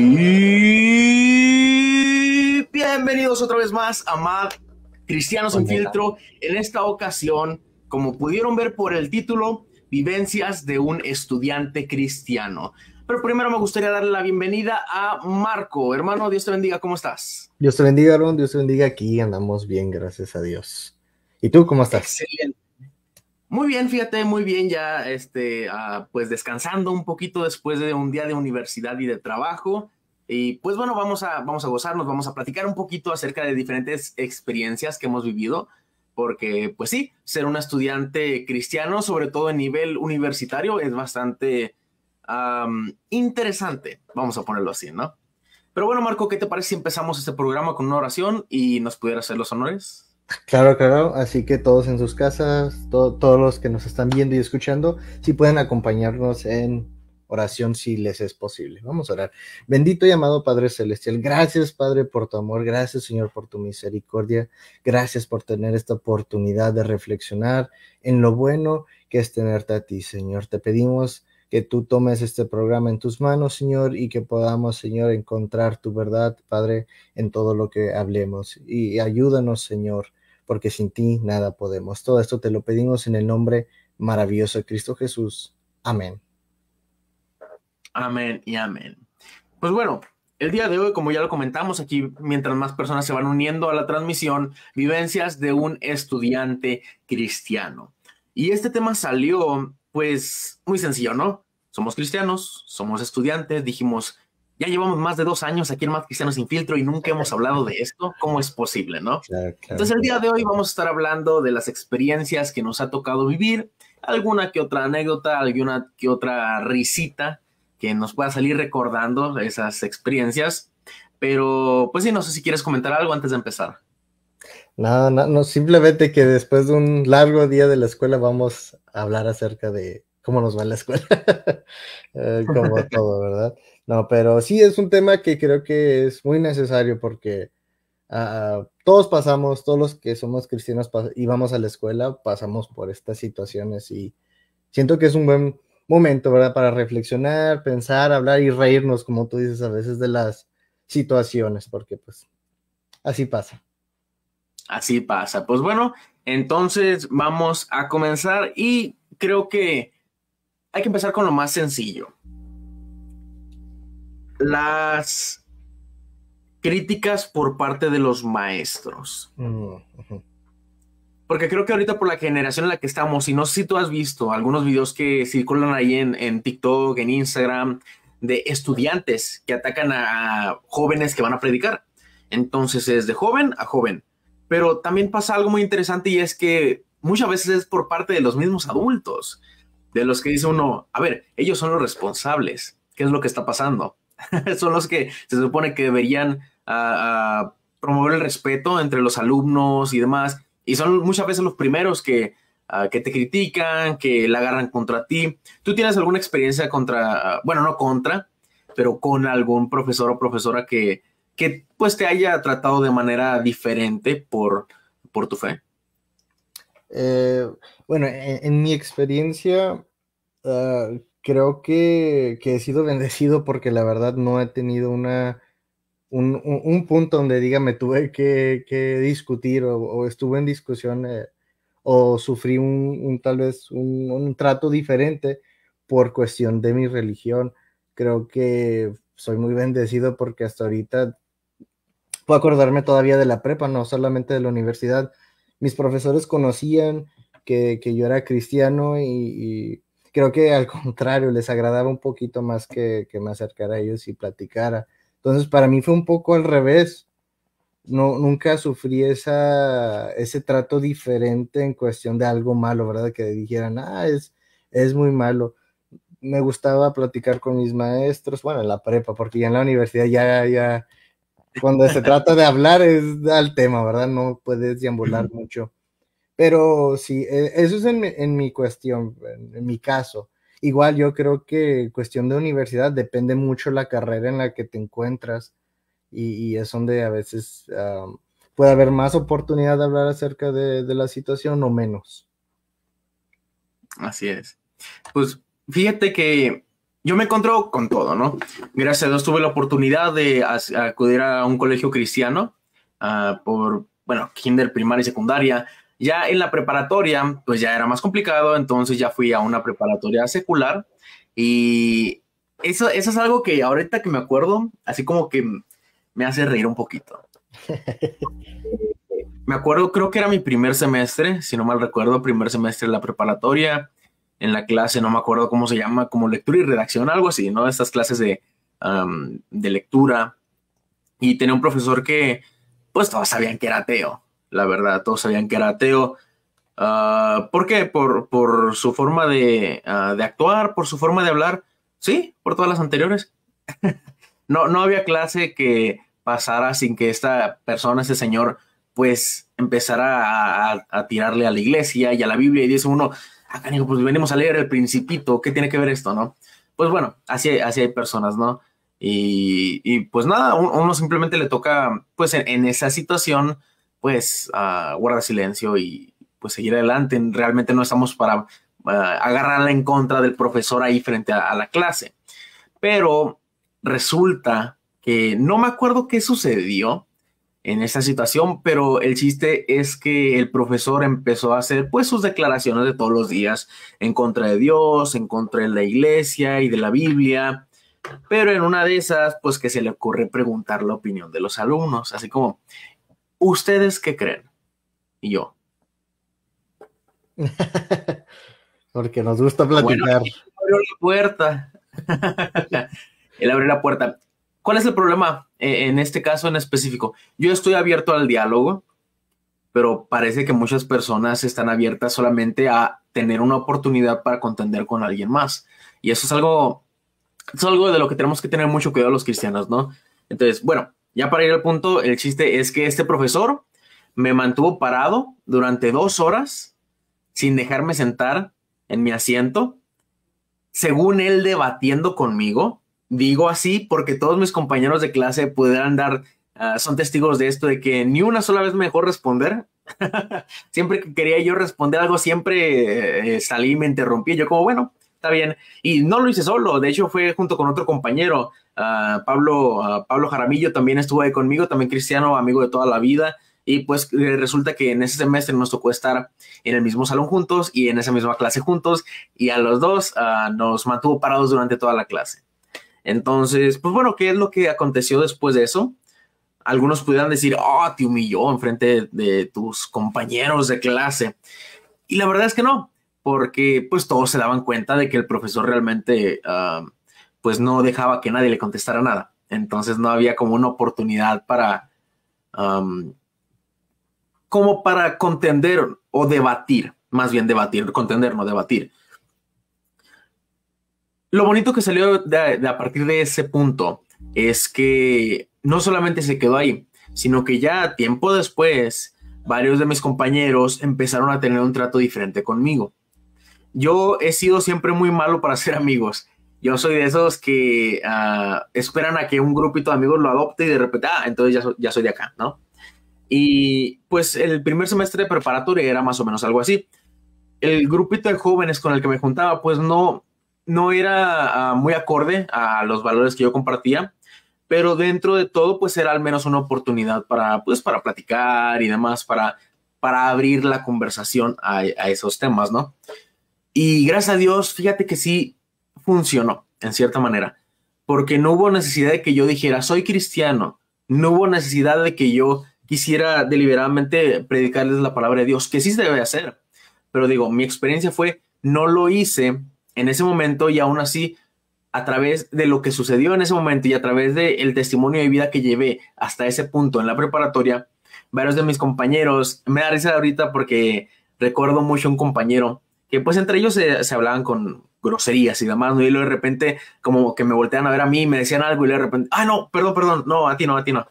Y bienvenidos otra vez más a Mad Cristianos en Filtro. En esta ocasión, como pudieron ver por el título, Vivencias de un estudiante cristiano. Pero primero me gustaría darle la bienvenida a Marco. Hermano, Dios te bendiga, ¿cómo estás? Dios te bendiga, Aaron, Dios te bendiga. Aquí andamos bien, gracias a Dios. ¿Y tú cómo estás? Muy bien, fíjate, muy bien, ya este, ah, pues descansando un poquito después de un día de universidad y de trabajo. Y pues bueno, vamos a, vamos a gozarnos, vamos a platicar un poquito acerca de diferentes experiencias que hemos vivido, porque pues sí, ser un estudiante cristiano, sobre todo en nivel universitario, es bastante interesante, vamos a ponerlo así, ¿no? Pero bueno, Marco, ¿qué te parece si empezamos este programa con una oración y nos pudiera hacer los honores? Claro, claro. Así que todos en sus casas, todos los que nos están viendo y escuchando, si sí pueden acompañarnos en oración si les es posible. Vamos a orar. Bendito y amado Padre Celestial, gracias Padre por tu amor, gracias Señor por tu misericordia, gracias por tener esta oportunidad de reflexionar en lo bueno que es tenerte a ti, Señor. Te pedimos que tú tomes este programa en tus manos, Señor, y que podamos, Señor, encontrar tu verdad, Padre, en todo lo que hablemos. Y ayúdanos, Señor, porque sin ti nada podemos. Todo esto te lo pedimos en el nombre maravilloso de Cristo Jesús. Amén. Amén y amén. Pues bueno, el día de hoy, como ya lo comentamos aquí, mientras más personas se van uniendo a la transmisión, vivencias de un estudiante cristiano. Y este tema salió, pues, muy sencillo, ¿no? Somos cristianos, somos estudiantes, dijimos, ya llevamos más de dos años aquí en Más Cristianos Sin Filtro y nunca hemos hablado de esto, ¿cómo es posible, no? Entonces el día de hoy vamos a estar hablando de las experiencias que nos ha tocado vivir, alguna que otra anécdota, alguna que otra risita que nos pueda salir recordando esas experiencias. Pero, pues sí, no sé si quieres comentar algo antes de empezar. No, no, simplemente que después de un largo día de la escuela vamos a hablar acerca de cómo nos va la escuela, eh, como todo, ¿verdad? No, pero sí es un tema que creo que es muy necesario porque ah, todos pasamos, todos los que somos cristianos y vamos a la escuela, pasamos por estas situaciones y siento que es un buen momento, ¿verdad? Para reflexionar, pensar, hablar y reírnos, como tú dices, a veces de las situaciones, porque pues así pasa. Así pasa. Pues bueno, entonces vamos a comenzar y creo que hay que empezar con lo más sencillo. Las críticas por parte de los maestros. Mm. Porque creo que ahorita por la generación en la que estamos, y no sé si tú has visto algunos videos que circulan ahí en, en TikTok, en Instagram, de estudiantes que atacan a jóvenes que van a predicar. Entonces es de joven a joven. Pero también pasa algo muy interesante y es que muchas veces es por parte de los mismos adultos, de los que dice uno, a ver, ellos son los responsables, ¿qué es lo que está pasando? son los que se supone que deberían promover el respeto entre los alumnos y demás, y son muchas veces los primeros ah, que, te critican, que la agarran contra ti. ¿Tú tienes alguna experiencia contra, ah, bueno, no contra, pero con algún profesor o profesora que, pues te haya tratado de manera diferente por, por tu fe? Eh, bueno, en, mi experiencia, ah, creo que, he sido bendecido porque la verdad no he tenido una un, punto donde, dígame, tuve que, que discutir o, estuve en discusión eh, o sufrí un, tal vez un, trato diferente por cuestión de mi religión. Creo que soy muy bendecido porque hasta ahorita puedo acordarme todavía de la prepa, no solamente de la universidad. Mis profesores conocían que, yo era cristiano y, creo que al contrario, les agradaba un poquito más que, que me acercara a ellos y platicara. Entonces, para mí fue un poco al revés. No, nunca sufrí esa, ese trato diferente en cuestión de algo malo, ¿verdad? Que dijeran, ah, es, es muy malo. Me gustaba platicar con mis maestros, bueno, en la prepa, porque ya en la universidad ya, ya, cuando se trata de hablar es al tema, ¿verdad? No puedes deambular mucho. Pero sí, e, eso es en mi, en mi cuestión, en mi caso. Igual yo creo que cuestión de universidad depende mucho la carrera en la que te encuentras y, es donde a veces ah, puede haber más oportunidad de hablar acerca de, la situación o menos. Así es. Pues fíjate que yo me encontró con todo, ¿no? Gracias a Dios tuve la oportunidad de acudir a un colegio cristiano ah, por, bueno, kinder, primaria y secundaria. Ya en la preparatoria, pues ya era más complicado, entonces ya fui a una preparatoria secular y eso, eso es algo que ahorita que me acuerdo, así como que me hace reír un poquito. me acuerdo, creo que era mi primer semestre, si no mal recuerdo, primer semestre de la preparatoria, en la clase, no me acuerdo cómo se llama, como lectura y redacción, algo así, ¿no? Estas clases de, de lectura. Y tenía un profesor que, pues todos sabían que era ateo la verdad. Todos sabían que era ateo. Ah, ¿Por qué? Por, su forma ah, de, actuar, por su forma de hablar. Sí, por todas las anteriores. no, no había clase que pasara sin que esta persona, ese señor, pues empezara a, tirarle a la iglesia y a la Biblia. Y dice uno, acá, ah, pues venimos a leer el principito, ¿qué tiene que ver esto, no? Pues bueno, así, así hay personas, ¿no? Y, pues nada, uno simplemente le toca, pues en esa situación, pues ah, guarda silencio y pues seguir adelante. Realmente no estamos para ah, agarrarla en contra del profesor ahí frente a, la clase. Pero resulta que no me acuerdo qué sucedió en esa situación, pero el chiste es que el profesor empezó a hacer pues sus declaraciones de todos los días en contra de Dios, en contra de la iglesia y de la Biblia. Pero en una de esas, pues que se le ocurre preguntar la opinión de los alumnos, así como, ¿ustedes qué creen? Y yo. Porque nos gusta platicar. Bueno, abrió la puerta. él abrió la puerta. ¿Cuál es el problema eh, en este caso en específico? Yo estoy abierto al diálogo, pero parece que muchas personas están abiertas solamente a tener una oportunidad para contender con alguien más. Y eso es algo, es algo de lo que tenemos que tener mucho cuidado los cristianos, ¿no? Entonces, bueno, ya para ir al punto, el chiste es que este profesor me mantuvo parado durante dos horas sin dejarme sentar en mi asiento, según él debatiendo conmigo. Digo así porque todos mis compañeros de clase pudieran dar, ah, son testigos de esto, de que ni una sola vez me dejó responder. siempre que quería yo responder algo, siempre eh, eh, salí y me interrumpí. Yo como, bueno, está bien. Y no lo hice solo, de hecho fue junto con otro compañero, ah, Pablo, ah, Pablo Jaramillo también estuvo ahí conmigo, también cristiano, amigo de toda la vida. Y pues eh, resulta que en ese semestre nos tocó estar en el mismo salón juntos y en esa misma clase juntos. Y a los dos ah, nos mantuvo parados durante toda la clase. Entonces, pues bueno, ¿qué es lo que aconteció después de eso? Algunos pudieran decir, oh, te humilló en frente de tus compañeros de clase. Y la verdad es que no porque pues todos se daban cuenta de que el profesor realmente ah, pues no dejaba que nadie le contestara nada. Entonces no había como una oportunidad para como para contender o debatir, más bien debatir, contender, no debatir. Lo bonito que salió a partir de ese punto es que no solamente se quedó ahí, sino que ya tiempo después varios de mis compañeros empezaron a tener un trato diferente conmigo. Yo he sido siempre muy malo para hacer amigos. Yo soy de esos que ah, esperan a que un grupito de amigos lo adopte y de repente, ah, entonces ya, soy de acá, ¿no? Y pues el primer semestre de preparatoria era más o menos algo así. El grupito de jóvenes con el que me juntaba, pues no, no era ah, muy acorde a los valores que yo compartía, pero dentro de todo, pues era al menos una oportunidad para, pues, para platicar y demás, para, para abrir la conversación a, a esos temas, ¿no? Y gracias a Dios, fíjate que sí funcionó, en cierta manera, porque no hubo necesidad de que yo dijera, soy cristiano, no hubo necesidad de que yo quisiera deliberadamente predicarles la palabra de Dios, que sí se debe hacer. Pero digo, mi experiencia fue, no lo hice en ese momento y aún así, a través de lo que sucedió en ese momento y a través del el testimonio de vida que llevé hasta ese punto en la preparatoria, varios de mis compañeros, me da risa ahorita porque recuerdo mucho un compañero que pues entre ellos se, se hablaban con groserías y demás, Y luego de repente como que me voltean a ver a mí, me decían algo y de repente, ah, no, perdón, perdón, no, a ti no, a ti no.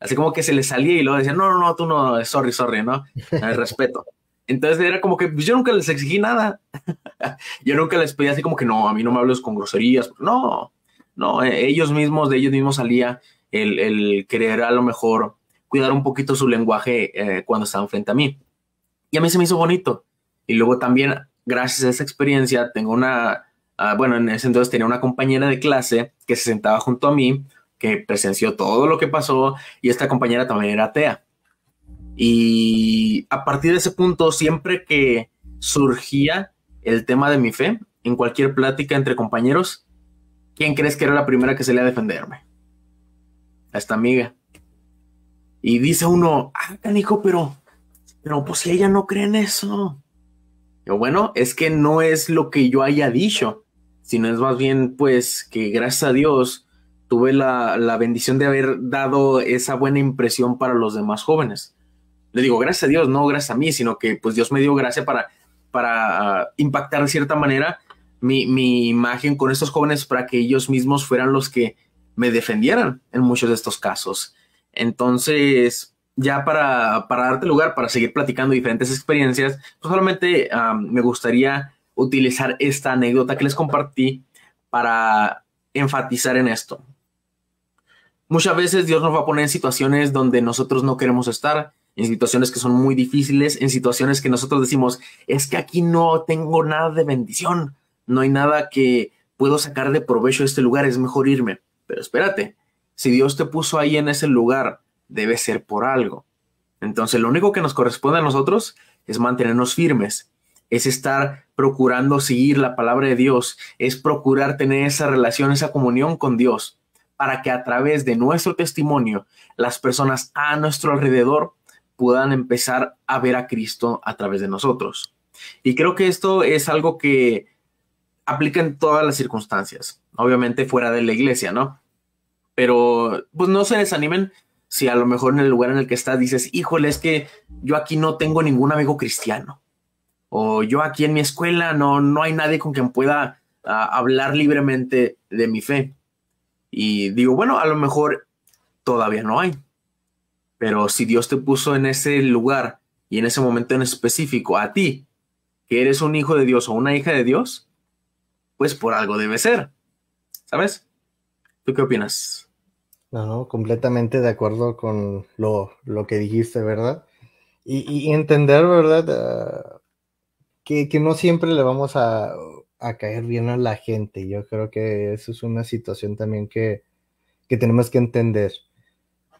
Así como que se les salía y luego decían, no, no, no, tú no, sorry, sorry, ¿no? El respeto. Entonces era como que pues, yo nunca les exigí nada. yo nunca les pedí así como que no, a mí no me hables con groserías. No, no, e, ellos mismos, de ellos mismos salía el, el querer a lo mejor cuidar un poquito su lenguaje eh, cuando estaban frente a mí. Y a mí se me hizo bonito. Y luego también, gracias a esa experiencia, tengo una, ah, bueno, en ese entonces tenía una compañera de clase que se sentaba junto a mí, que presenció todo lo que pasó y esta compañera también era atea. Y a partir de ese punto, siempre que surgía el tema de mi fe, en cualquier plática entre compañeros, ¿quién crees que era la primera que se le a defenderme? A esta amiga. Y dice uno, ah, canijo, pero, pero pues si ella no cree en eso, yo, bueno, es que no es lo que yo haya dicho, sino es más bien pues que gracias a Dios tuve la, bendición de haber dado esa buena impresión para los demás jóvenes. Le digo, gracias a Dios, no gracias a mí, sino que pues Dios me dio gracia para, para ah, impactar de cierta manera mi, mi imagen con estos jóvenes para que ellos mismos fueran los que me defendieran en muchos de estos casos. Entonces, ya para, darte lugar, para seguir platicando diferentes experiencias, pues solamente me gustaría utilizar esta anécdota que les compartí para enfatizar en esto. Muchas veces Dios nos va a poner en situaciones donde nosotros no queremos estar, en situaciones que son muy difíciles, en situaciones que nosotros decimos, es que aquí no tengo nada de bendición, no hay nada que puedo sacar de provecho de este lugar, es mejor irme. Pero espérate, si Dios te puso ahí en ese lugar, debe ser por algo. Entonces, lo único que nos corresponde a nosotros es mantenernos firmes, es estar procurando seguir la palabra de Dios, es procurar tener esa relación, esa comunión con Dios, para que a través de nuestro testimonio las personas a nuestro alrededor puedan empezar a ver a Cristo a través de nosotros. Y creo que esto es algo que aplica en todas las circunstancias, obviamente fuera de la iglesia, ¿no? Pero pues no se desanimen si a lo mejor en el lugar en el que estás dices, híjole, es que yo aquí no tengo ningún amigo cristiano, o yo aquí en mi escuela no, no hay nadie con quien pueda ah, hablar libremente de mi fe. Y digo, bueno, a lo mejor todavía no hay, pero si Dios te puso en ese lugar y en ese momento en específico a ti, que eres un hijo de Dios o una hija de Dios, pues por algo debe ser. ¿Sabes? ¿Tú qué opinas? No, no, completamente de acuerdo con lo, lo que dijiste, ¿verdad? Y, y entender, ¿verdad? Ah, que, que, no siempre le vamos a, a, caer bien a la gente. Yo creo que eso es una situación también que, que tenemos que entender.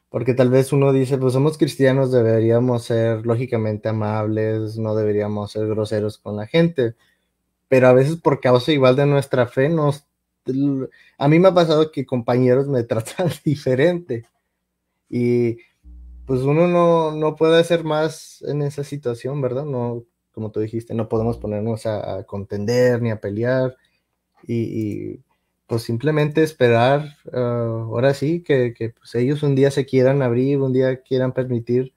Porque tal vez uno dice, pues somos cristianos, deberíamos ser lógicamente amables, no deberíamos ser groseros con la gente. Pero a veces por causa igual de nuestra fe nos a mí me ha pasado que compañeros me tratan diferente y pues uno no, puede hacer más en esa situación, ¿verdad? No, como tú dijiste, no podemos ponernos a, contender ni a pelear y, pues simplemente esperar, ah, ahora sí, que, pues ellos un día se quieran abrir, un día quieran permitir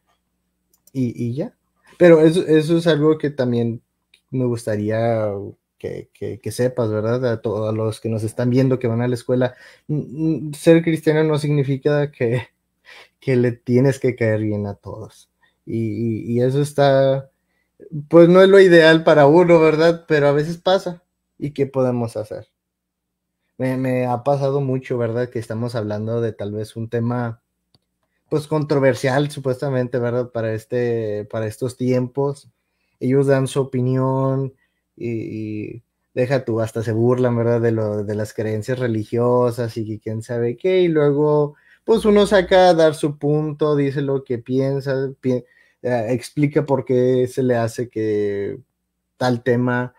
y, ya. Pero eso, eso, es algo que también me gustaría que, que, sepas, ¿verdad? A todos los que nos están viendo que van a la escuela, ser cristiano no significa que, le tienes que caer bien a todos. Y, eso está, pues no es lo ideal para uno, ¿verdad? Pero a veces pasa. ¿Y qué podemos hacer? Me, ha pasado mucho, ¿verdad? Que estamos hablando de tal vez un tema, pues controversial, supuestamente, ¿verdad? Para, este, para estos tiempos. Ellos dan su opinión, y, deja tú, hasta se burlan, ¿verdad? De, lo, de las creencias religiosas y quién sabe qué, y luego, pues uno saca a dar su punto, dice lo que piensa, eh, explica por qué se le hace que tal tema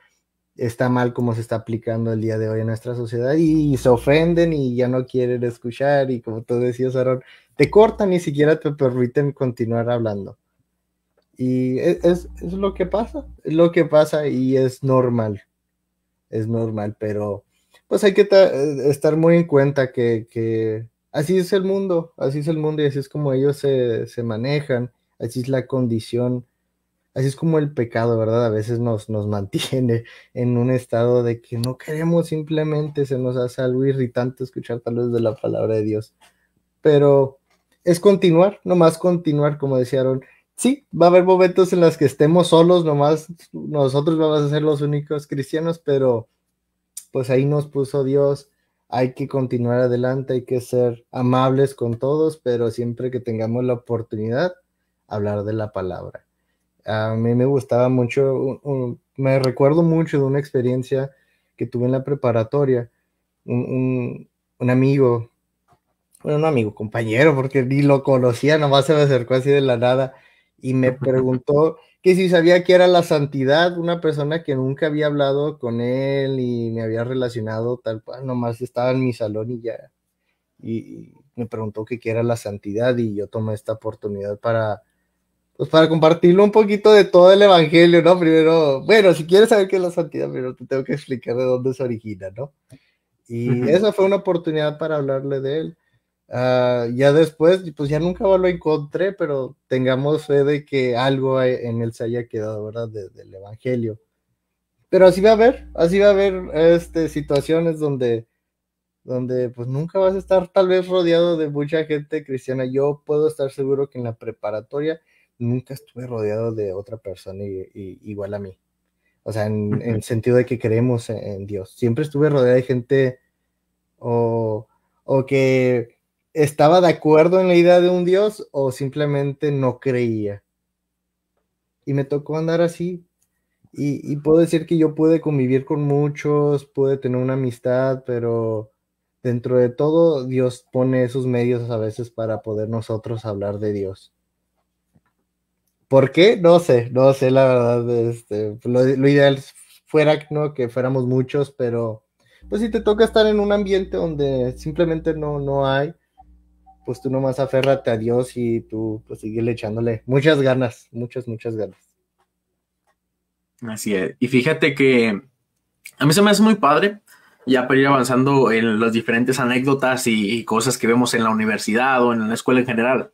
está mal como se está aplicando el día de hoy en nuestra sociedad y, se ofenden y ya no quieren escuchar y como tú decías, Aaron, te cortan, ni siquiera te permiten continuar hablando. Y e, es, lo que pasa, es lo que pasa y es normal, es normal, pero pues hay que eh, estar muy en cuenta que, así es el mundo, así es el mundo y así es como ellos se, se, manejan, así es la condición, así es como el pecado, ¿verdad? A veces nos, nos mantiene en un estado de que no queremos simplemente, se nos hace algo irritante escuchar tal vez de la palabra de Dios, pero es continuar, nomás continuar, como decían sí, va a haber momentos en los que estemos solos, nomás nosotros vamos a ser los únicos cristianos, pero pues ahí nos puso Dios, hay que continuar adelante, hay que ser amables con todos, pero siempre que tengamos la oportunidad, hablar de la palabra. A mí me gustaba mucho, me recuerdo mucho de una experiencia que tuve en la preparatoria, un, un amigo, bueno, un amigo, compañero, porque ni lo conocía, nomás se me acercó así de la nada y me preguntó que si sabía qué era la santidad, una persona que nunca había hablado con él y me había relacionado tal cual, nomás estaba en mi salón y ya. Y me preguntó que qué era la santidad y yo tomé esta oportunidad para, pues para compartirlo un poquito de todo el evangelio, ¿no? Primero, bueno, si quieres saber qué es la santidad, primero te tengo que explicar de dónde se origina, ¿no? Y esa fue una oportunidad para hablarle de él. Ah, ya después, pues ya nunca lo encontré, pero tengamos fe de que algo en él se haya quedado, ¿verdad? desde del Evangelio. Pero así va a haber, así va a haber este, situaciones donde, donde pues nunca vas a estar tal vez rodeado de mucha gente cristiana. Yo puedo estar seguro que en la preparatoria nunca estuve rodeado de otra persona igual a mí. O sea, en, el sentido de que creemos en, Dios. Siempre estuve rodeado de gente o, o que estaba de acuerdo en la idea de un Dios o simplemente no creía. Y me tocó andar así. Y, puedo decir que yo pude convivir con muchos, pude tener una amistad, pero dentro de todo Dios pone esos medios a veces para poder nosotros hablar de Dios. ¿Por qué? No sé, no sé, la verdad, este, lo, ideal fuera ¿no? que fuéramos muchos, pero pues si te toca estar en un ambiente donde simplemente no, no hay, pues tú nomás aférrate a Dios y tú pues sigue echándole muchas ganas, muchas, muchas ganas. Así es. Y fíjate que a mí se me hace muy padre, ya para ir avanzando en las diferentes anécdotas y, cosas que vemos en la universidad o en la escuela en general.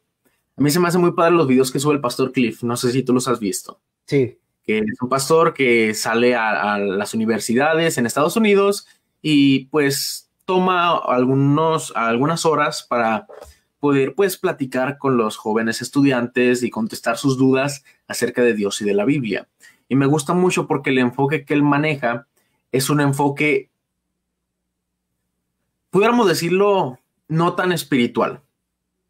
A mí se me hace muy padre los videos que sube el pastor Cliff, no sé si tú los has visto. Sí. Que es un pastor que sale a, a las universidades en Estados Unidos y pues toma algunos, algunas horas para poder pues, platicar con los jóvenes estudiantes y contestar sus dudas acerca de Dios y de la Biblia. Y me gusta mucho porque el enfoque que él maneja es un enfoque, pudiéramos decirlo, no tan espiritual.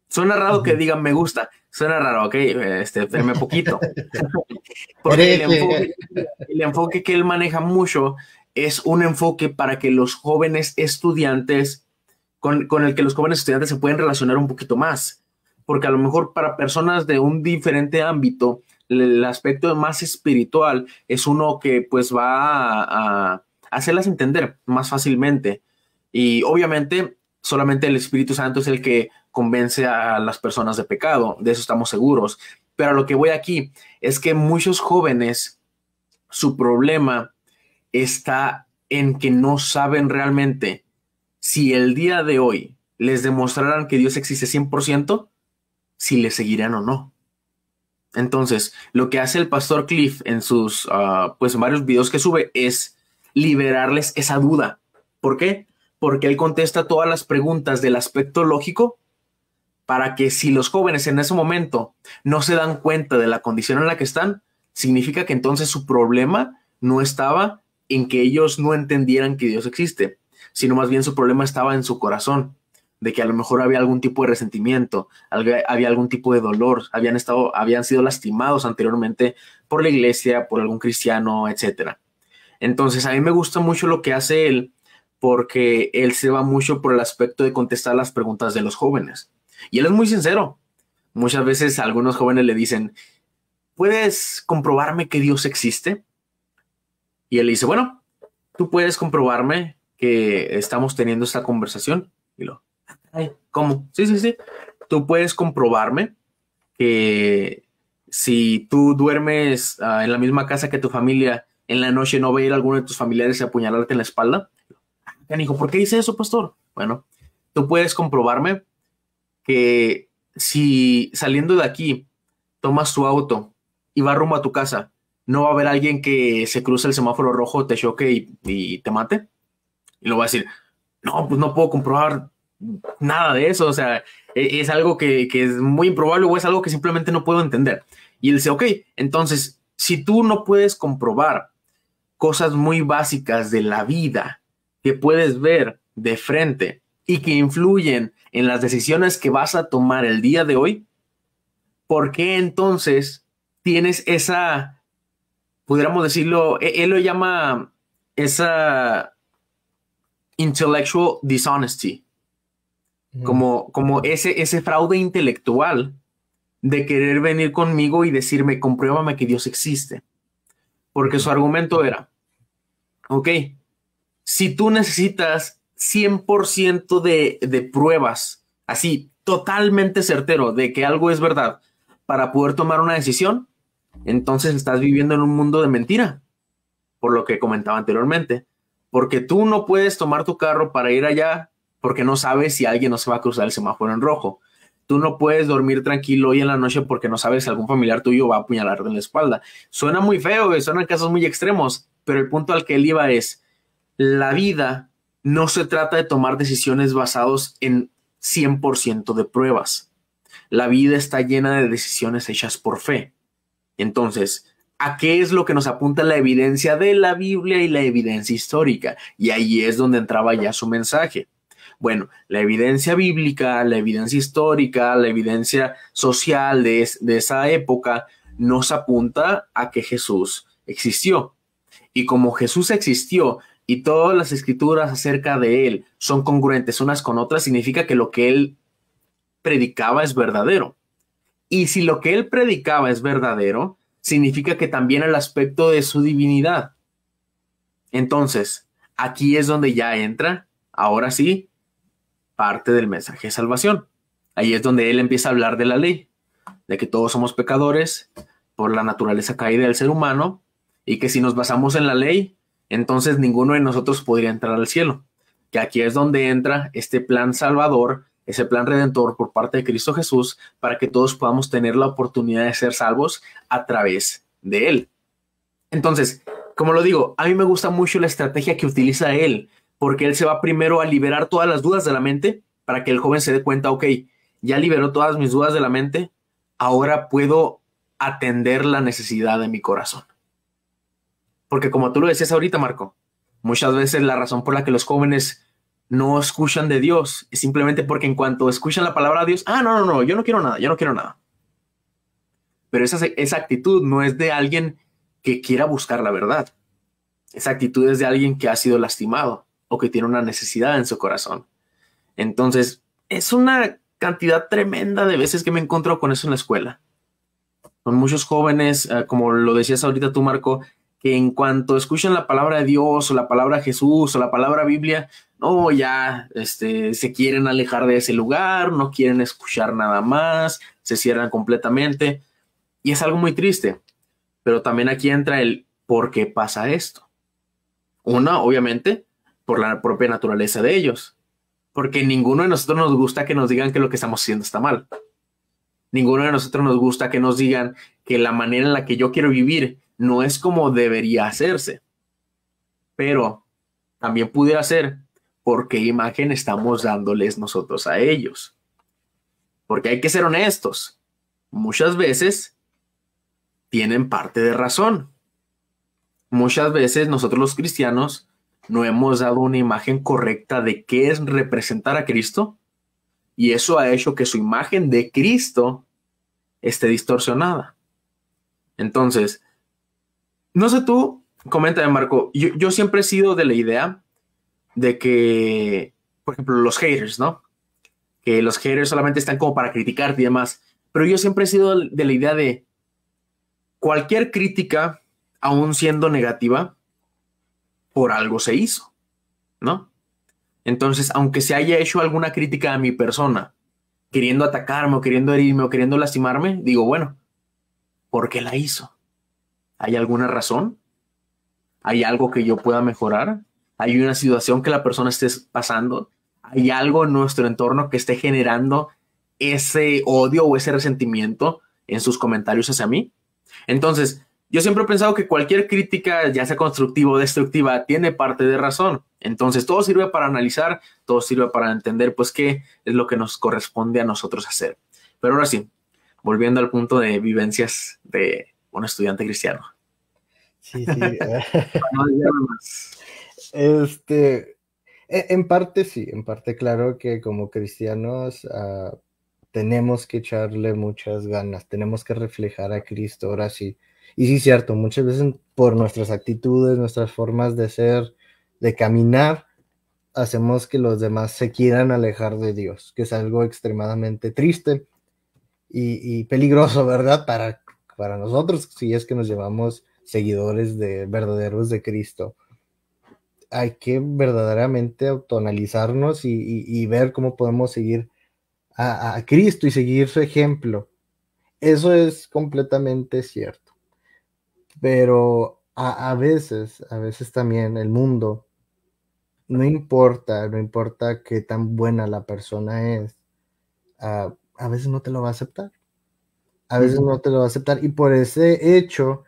Suena raro que digan me gusta, suena raro, ok, este, poquito. porque el eh, enfoque, el enfoque que él maneja mucho es un enfoque para que los jóvenes estudiantes con, el que los jóvenes estudiantes se pueden relacionar un poquito más, porque a lo mejor para personas de un diferente ámbito, el, aspecto más espiritual es uno que pues va a, hacerlas entender más fácilmente. Y obviamente solamente el Espíritu Santo es el que convence a las personas de pecado, de eso estamos seguros. Pero lo que voy aquí es que muchos jóvenes, su problema está en que no saben realmente si el día de hoy les demostraran que Dios existe 100%, si le seguirán o no. Entonces, lo que hace el pastor Cliff en sus, ah, pues, varios videos que sube es liberarles esa duda. ¿Por qué? Porque él contesta todas las preguntas del aspecto lógico para que si los jóvenes en ese momento no se dan cuenta de la condición en la que están, significa que entonces su problema no estaba en que ellos no entendieran que Dios existe, sino más bien su problema estaba en su corazón, de que a lo mejor había algún tipo de resentimiento, había algún tipo de dolor, habían estado, habían sido lastimados anteriormente por la iglesia, por algún cristiano, etcétera. Entonces, a mí me gusta mucho lo que hace él, porque él se va mucho por el aspecto de contestar las preguntas de los jóvenes. Y él es muy sincero. Muchas veces algunos jóvenes le dicen, ¿puedes comprobarme que Dios existe? Y él dice, bueno, tú puedes comprobarme estamos teniendo esta conversación. Y lo, ¿cómo? Sí, sí, sí. Tú puedes comprobarme que si tú duermes ah, en la misma casa que tu familia, en la noche no ve a ir alguno de tus familiares a apuñalarte en la espalda. ¿por qué dice eso, pastor? Bueno, tú puedes comprobarme que si saliendo de aquí tomas tu auto y vas rumbo a tu casa, no va a haber alguien que se cruce el semáforo rojo, te choque y, y te mate y lo va a decir, no, pues no puedo comprobar nada de eso, o sea, e, es, algo que, que, es muy improbable o es algo que simplemente no puedo entender. Y él dice, ok, entonces, si tú no puedes comprobar cosas muy básicas de la vida que puedes ver de frente y que influyen en las decisiones que vas a tomar el día de hoy, ¿por qué entonces tienes esa, pudiéramos decirlo, e, él lo llama esa intellectual dishonesty, como, mm. como ese, ese fraude intelectual de querer venir conmigo y decirme, compruébame que Dios existe. Porque su argumento era, ok, si tú necesitas 100% de, de pruebas, así totalmente certero de que algo es verdad para poder tomar una decisión, entonces estás viviendo en un mundo de mentira, por lo que comentaba anteriormente porque tú no puedes tomar tu carro para ir allá porque no sabes si alguien no se va a cruzar el semáforo en rojo. Tú no puedes dormir tranquilo hoy en la noche porque no sabes si algún familiar tuyo va a apuñalarte en la espalda. Suena muy feo, suenan casos muy extremos, pero el punto al que él iba es, la vida no se trata de tomar decisiones basadas en 100% de pruebas. La vida está llena de decisiones hechas por fe. Entonces, a qué es lo que nos apunta la evidencia de la Biblia y la evidencia histórica. Y ahí es donde entraba ya su mensaje. Bueno, la evidencia bíblica, la evidencia histórica, la evidencia social de, de esa época nos apunta a que Jesús existió. Y como Jesús existió y todas las escrituras acerca de él son congruentes unas con otras, significa que lo que él predicaba es verdadero. Y si lo que él predicaba es verdadero, significa que también el aspecto de su divinidad. Entonces, aquí es donde ya entra, ahora sí, parte del mensaje de salvación. Ahí es donde él empieza a hablar de la ley, de que todos somos pecadores por la naturaleza caída del ser humano y que si nos basamos en la ley, entonces ninguno de nosotros podría entrar al cielo. Que aquí es donde entra este plan salvador ese plan redentor por parte de Cristo Jesús para que todos podamos tener la oportunidad de ser salvos a través de Él. Entonces, como lo digo, a mí me gusta mucho la estrategia que utiliza Él, porque Él se va primero a liberar todas las dudas de la mente para que el joven se dé cuenta, ok, ya liberó todas mis dudas de la mente, ahora puedo atender la necesidad de mi corazón. Porque como tú lo decías ahorita, Marco, muchas veces la razón por la que los jóvenes no escuchan de Dios, simplemente porque en cuanto escuchan la palabra de Dios, ah, no, no, no, yo no quiero nada, yo no quiero nada. Pero esa, esa actitud no es de alguien que quiera buscar la verdad. Esa actitud es de alguien que ha sido lastimado o que tiene una necesidad en su corazón. Entonces, es una cantidad tremenda de veces que me encuentro con eso en la escuela. Con muchos jóvenes, eh, como lo decías ahorita tú, Marco, que en cuanto escuchan la palabra de Dios o la palabra Jesús o la palabra Biblia, no, ya este, se quieren alejar de ese lugar, no quieren escuchar nada más, se cierran completamente. Y es algo muy triste, pero también aquí entra el por qué pasa esto. Una, obviamente, por la propia naturaleza de ellos, porque ninguno de nosotros nos gusta que nos digan que lo que estamos haciendo está mal. Ninguno de nosotros nos gusta que nos digan que la manera en la que yo quiero vivir no es como debería hacerse. Pero también pudiera ser por qué imagen estamos dándoles nosotros a ellos. Porque hay que ser honestos. Muchas veces tienen parte de razón. Muchas veces nosotros los cristianos no hemos dado una imagen correcta de qué es representar a Cristo y eso ha hecho que su imagen de Cristo esté distorsionada. Entonces, no sé tú, coméntame, Marco. Yo, siempre he sido de la idea de que, por ejemplo, los haters, ¿no? Que los haters solamente están como para criticarte y demás. Pero yo siempre he sido de la idea de cualquier crítica, aún siendo negativa, por algo se hizo, ¿no? Entonces, aunque se haya hecho alguna crítica a mi persona, queriendo atacarme o queriendo herirme o queriendo lastimarme, digo, bueno, ¿por qué la hizo? ¿Hay alguna razón? ¿Hay algo que yo pueda mejorar? ¿Hay una situación que la persona esté pasando? ¿Hay algo en nuestro entorno que esté generando ese odio o ese resentimiento en sus comentarios hacia mí? Entonces, yo siempre he pensado que cualquier crítica, ya sea constructiva o destructiva, tiene parte de razón. Entonces, todo sirve para analizar, todo sirve para entender, pues, qué es lo que nos corresponde a nosotros hacer. Pero ahora sí, volviendo al punto de vivencias de un estudiante cristiano. Sí, sí. Eh. este, e, en parte sí, en parte claro que como cristianos ah, tenemos que echarle muchas ganas, tenemos que reflejar a Cristo, ahora sí. Y sí, cierto, muchas veces por nuestras actitudes, nuestras formas de ser, de caminar, hacemos que los demás se quieran alejar de Dios, que es algo extremadamente triste y, y peligroso, ¿verdad? Para para nosotros, si es que nos llevamos seguidores de verdaderos de Cristo. Hay que verdaderamente autonalizarnos y, ver cómo podemos seguir a, Cristo y seguir su ejemplo. Eso es completamente cierto. Pero a, veces, a veces también el mundo, no importa, no importa qué tan buena la persona es, ah, a veces no te lo va a aceptar a veces no te lo va a aceptar. Y por ese hecho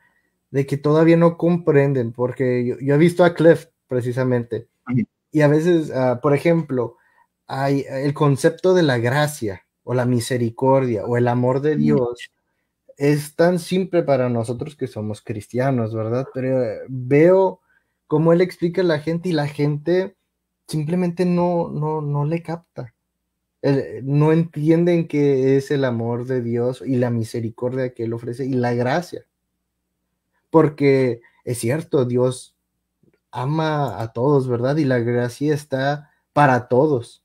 de que todavía no comprenden, porque yo, he visto a Clef precisamente, y a veces, ah, por ejemplo, hay el concepto de la gracia o la misericordia o el amor de Dios es tan simple para nosotros que somos cristianos, ¿verdad? Pero eh, veo cómo él explica a la gente y la gente simplemente no, no, no le capta. Eh, no entienden que es el amor de Dios y la misericordia que Él ofrece y la gracia. Porque es cierto, Dios ama a todos, ¿verdad? Y la gracia está para todos.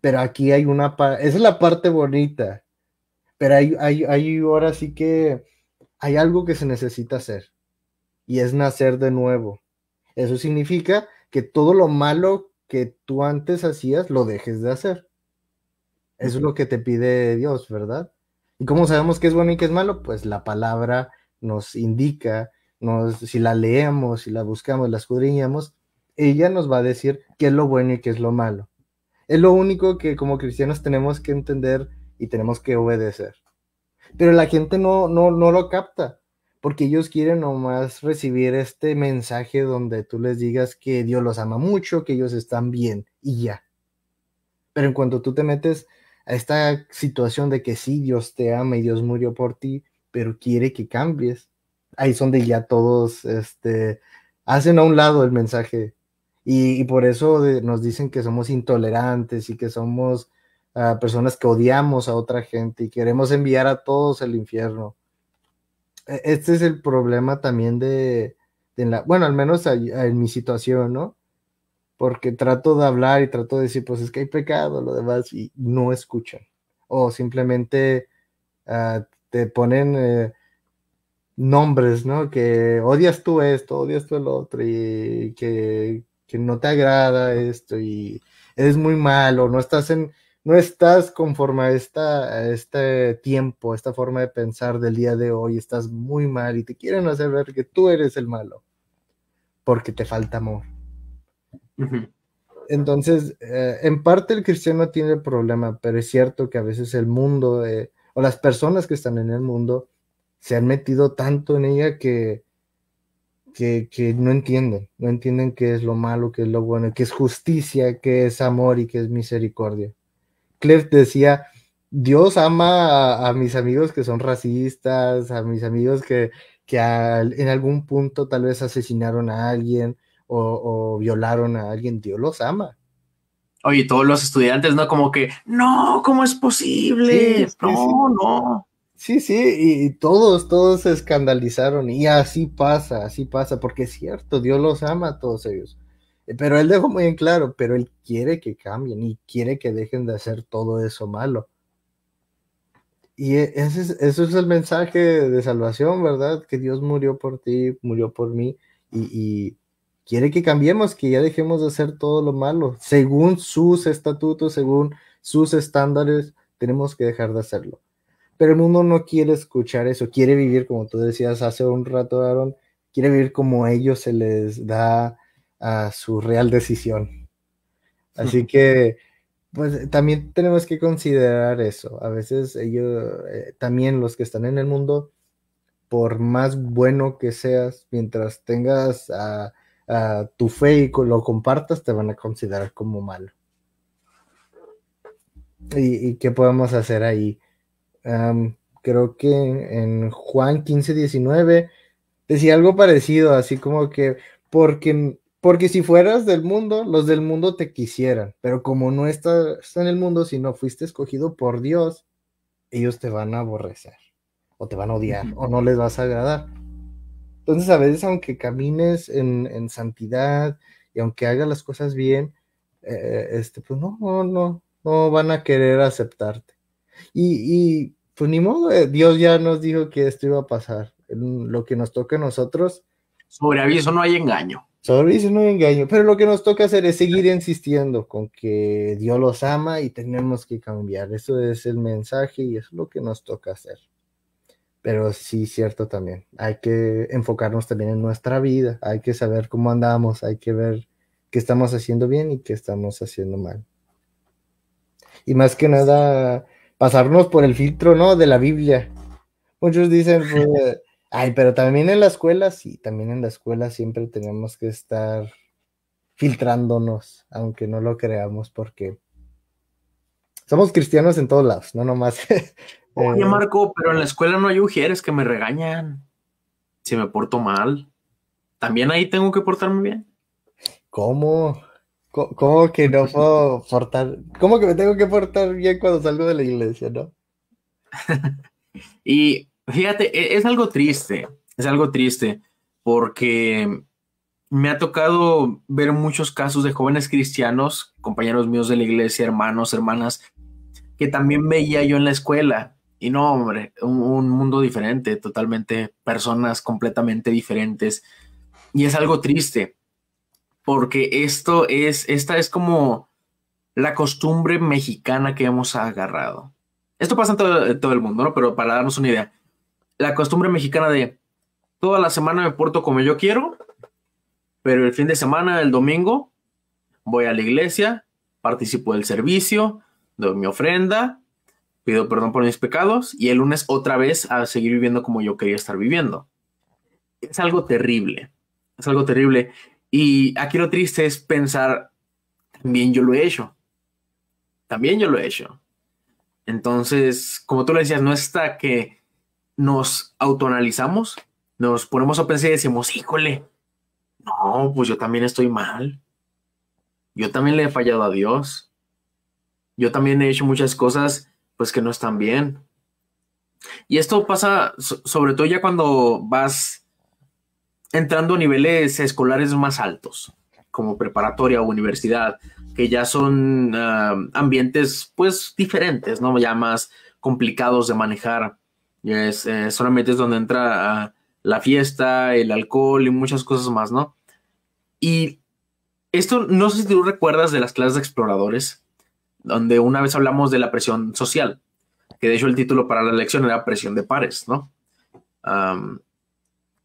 Pero aquí hay una parte, esa es la parte bonita. Pero hay, hay ahora sí que hay algo que se necesita hacer y es nacer de nuevo. Eso significa que todo lo malo que tú antes hacías lo dejes de hacer. Es lo que te pide Dios, ¿verdad? ¿Y cómo sabemos qué es bueno y qué es malo? Pues la palabra nos indica, nos, si la leemos, si la buscamos, la escudriñamos, ella nos va a decir qué es lo bueno y qué es lo malo. Es lo único que como cristianos tenemos que entender y tenemos que obedecer. Pero la gente no, no, no lo capta, porque ellos quieren nomás recibir este mensaje donde tú les digas que Dios los ama mucho, que ellos están bien y ya. Pero en cuanto tú te metes a esta situación de que sí, Dios te ama y Dios murió por ti, pero quiere que cambies. Ahí es donde ya todos este, hacen a un lado el mensaje. Y, por eso nos dicen que somos intolerantes y que somos ah, personas que odiamos a otra gente y queremos enviar a todos al infierno. E, este es el problema también de, la, bueno, al menos en mi situación, ¿no? porque trato de hablar y trato de decir, pues es que hay pecado, lo demás, y no escuchan. O simplemente ah, te ponen eh, nombres, ¿no? Que odias tú esto, odias tú el otro, y que, no te agrada esto, y eres muy malo, no estás en, no estás conforme a, este tiempo, esta forma de pensar del día de hoy, estás muy mal y te quieren hacer ver que tú eres el malo, porque te falta amor. Entonces, eh, en parte el cristiano tiene el problema, pero es cierto que a veces el mundo eh, o las personas que están en el mundo se han metido tanto en ella que, que, no entienden, no entienden qué es lo malo, qué es lo bueno, qué es justicia, qué es amor y qué es misericordia. Clef decía, Dios ama a, mis amigos que son racistas, a mis amigos que, que en algún punto tal vez asesinaron a alguien, o, violaron a alguien, Dios los ama. Oye, todos los estudiantes, ¿no? Como que, no, ¿cómo es posible? no, no. Sí, sí, y todos, todos se escandalizaron y así pasa, así pasa, porque es cierto, Dios los ama a todos ellos. Eh, pero él dejó muy en claro, pero él quiere que cambien y quiere que dejen de hacer todo eso malo. Y e, ese es, eso es el mensaje de salvación, ¿verdad? Que Dios murió por ti, murió por mí y quiere que cambiemos, que ya dejemos de hacer todo lo malo. Según sus estatutos, según sus estándares, tenemos que dejar de hacerlo. Pero el mundo no quiere escuchar eso, quiere vivir, como tú decías hace un rato, Aaron, quiere vivir como ellos se les da a su real decisión. Así que, pues también tenemos que considerar eso. A veces ellos, eh, también los que están en el mundo, por más bueno que seas, mientras tengas a tu fe y lo compartas, te van a considerar como malo. ¿Y, qué podemos hacer ahí? creo que en Juan 15, 19 decía algo parecido, así como que, porque, porque si fueras del mundo, los del mundo te quisieran, pero como no estás en el mundo, si no fuiste escogido por Dios, ellos te van a aborrecer o te van a odiar o no les vas a agradar. Entonces, a veces, aunque camines en, santidad y aunque hagas las cosas bien, eh, eh, este, pues no, no, no, no van a querer aceptarte. Y, y pues ni modo, eh, Dios ya nos dijo que esto iba a pasar. lo que nos toca a nosotros. Sobre aviso no hay engaño. Sobre aviso no hay engaño. Pero lo que nos toca hacer es seguir insistiendo con que Dios los ama y tenemos que cambiar. Eso es el mensaje y es lo que nos toca hacer. Pero sí, cierto también. Hay que enfocarnos también en nuestra vida, hay que saber cómo andamos, hay que ver qué estamos haciendo bien y qué estamos haciendo mal. Y más que nada, pasarnos por el filtro, ¿no? De la Biblia. Muchos dicen, pues, ay, pero también en la escuela, sí, también en la escuela siempre tenemos que estar filtrándonos, aunque no lo creamos, porque somos cristianos en todos lados, no nomás Oye, eh, Marco, pero en la escuela no hay mujeres que me regañan si me porto mal. También ahí tengo que portarme bien. ¿Cómo? ¿Cómo que no pues puedo portar? ¿Cómo que me tengo que portar bien cuando salgo de la iglesia, no? y fíjate, e-, es algo triste, es algo triste, porque me ha tocado ver muchos casos de jóvenes cristianos, compañeros míos de la iglesia, hermanos, hermanas, que también veía yo en la escuela, y no, hombre, un, mundo diferente, totalmente, personas completamente diferentes. Y es algo triste, porque esto es, esta es como la costumbre mexicana que hemos agarrado. Esto pasa en todo, el mundo, ¿no? Pero para darnos una idea, la costumbre mexicana de toda la semana me porto como yo quiero, pero el fin de semana, el domingo, voy a la iglesia, participo del servicio, doy mi ofrenda, pido perdón por mis pecados y el lunes otra vez a seguir viviendo como yo quería estar viviendo. Es algo terrible, es algo terrible. Y aquí lo triste es pensar, también yo lo he hecho, también yo lo he hecho. Entonces, como tú lo decías, no está que nos autoanalizamos, nos ponemos a pensar y decimos, híjole, no, pues yo también estoy mal. Yo también le he fallado a Dios. Yo también he hecho muchas cosas pues que no están bien. Y esto pasa sobre todo ya cuando vas entrando a niveles escolares más altos, como preparatoria o universidad, que ya son ah, ambientes pues diferentes, ¿no? Ya más complicados de manejar. Es, eh, solamente es donde entra ah, la fiesta, el alcohol y muchas cosas más, ¿no? Y esto, no sé si tú recuerdas de las clases de exploradores, donde una vez hablamos de la presión social, que de hecho el título para la lección era presión de pares, ¿no?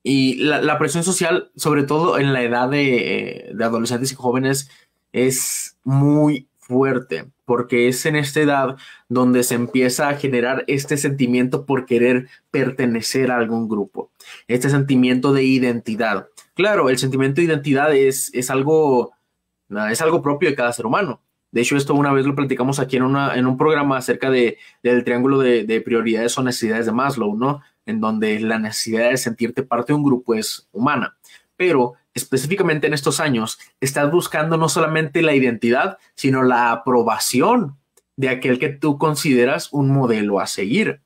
y la, presión social, sobre todo en la edad eh, de, adolescentes y jóvenes, es muy fuerte, porque es en esta edad donde se empieza a generar este sentimiento por querer pertenecer a algún grupo, este sentimiento de identidad. Claro, el sentimiento de identidad es, es algo, es algo propio de cada ser humano, de hecho, esto una vez lo platicamos aquí en, un programa acerca del triángulo de, de, prioridades o necesidades de Maslow, ¿no? En donde la necesidad de sentirte parte de un grupo es humana. Pero específicamente en estos años, estás buscando no solamente la identidad, sino la aprobación de aquel que tú consideras un modelo a seguir.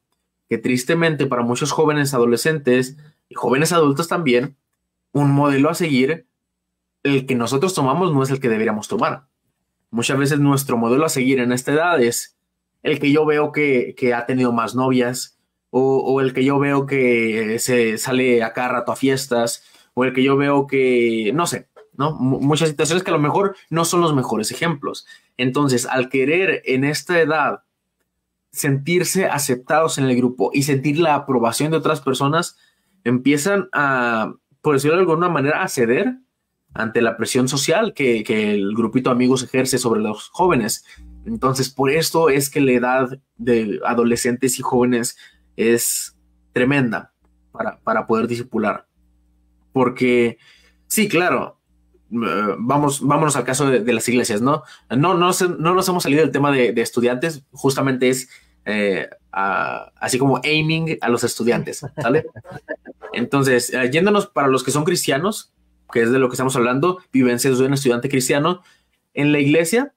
Que tristemente para muchos jóvenes adolescentes y jóvenes adultos también, un modelo a seguir, el que nosotros tomamos no es el que deberíamos tomar. Muchas veces nuestro modelo a seguir en esta edad es el que yo veo que, ha tenido más novias, o, el que yo veo que se sale a cada rato a fiestas, o el que yo veo que, no sé, ¿no? muchas situaciones que a lo mejor no son los mejores ejemplos. Entonces, al querer en esta edad sentirse aceptados en el grupo y sentir la aprobación de otras personas, empiezan a, por decirlo de alguna manera, a ceder ante la presión social que, el grupito amigos ejerce sobre los jóvenes. Entonces, por esto es que la edad de adolescentes y jóvenes es tremenda para, poder disipular. Porque, sí, claro, eh, vamos, vámonos al caso de, las iglesias, ¿no? No, no, no nos hemos salido del tema de, estudiantes, justamente es eh, así como aiming a los estudiantes, ¿sale? Entonces, eh, yéndonos para los que son cristianos, que es de lo que estamos hablando, vivencias de un estudiante cristiano, en la iglesia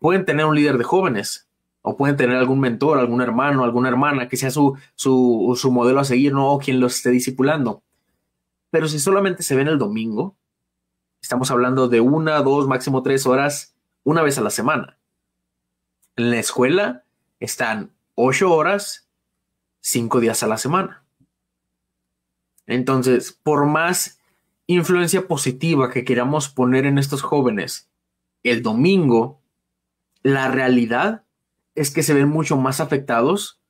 pueden tener un líder de jóvenes o pueden tener algún mentor, algún hermano, alguna hermana que sea su, su, su modelo a seguir, ¿no? O quien los esté discipulando. Pero si solamente se ven el domingo, estamos hablando de una, dos, máximo tres horas, una vez a la semana. En la escuela están ocho horas, cinco días a la semana. Entonces, por más influencia positiva que queramos poner en estos jóvenes el domingo, la realidad es que se ven mucho más afectados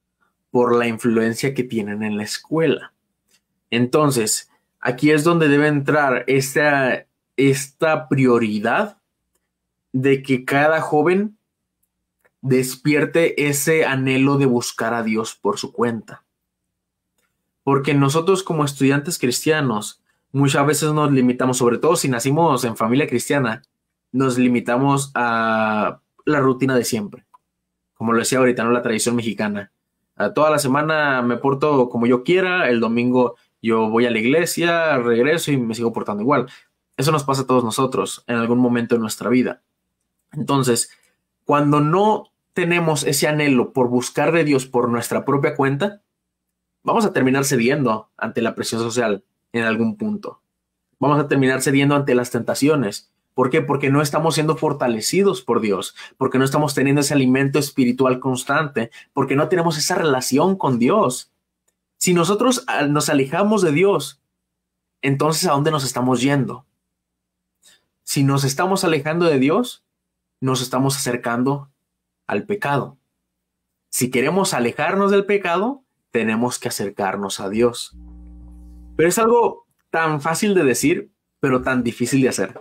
por la influencia que tienen en la escuela. Entonces, aquí es donde debe entrar esta, esta prioridad de que cada joven despierte ese anhelo de buscar a Dios por su cuenta. Porque nosotros como estudiantes cristianos muchas veces nos limitamos, sobre todo si nacimos en familia cristiana, nos limitamos a la rutina de siempre. Como lo decía ahorita, ¿no? La tradición mexicana. A toda la semana me porto como yo quiera, el domingo yo voy a la iglesia, regreso y me sigo portando igual. Eso nos pasa a todos nosotros en algún momento de nuestra vida. Entonces, cuando no tenemos ese anhelo por buscar de Dios por nuestra propia cuenta, vamos a terminar cediendo ante la presión social, en algún punto. Vamos a terminar cediendo ante las tentaciones. ¿Por qué? Porque no estamos siendo fortalecidos por Dios, porque no estamos teniendo ese alimento espiritual constante, porque no tenemos esa relación con Dios. Si nosotros nos alejamos de Dios, entonces ¿a dónde nos estamos yendo? Si nos estamos alejando de Dios, nos estamos acercando al pecado. Si queremos alejarnos del pecado, tenemos que acercarnos a Dios. Pero es algo tan fácil de decir, pero tan difícil de hacer.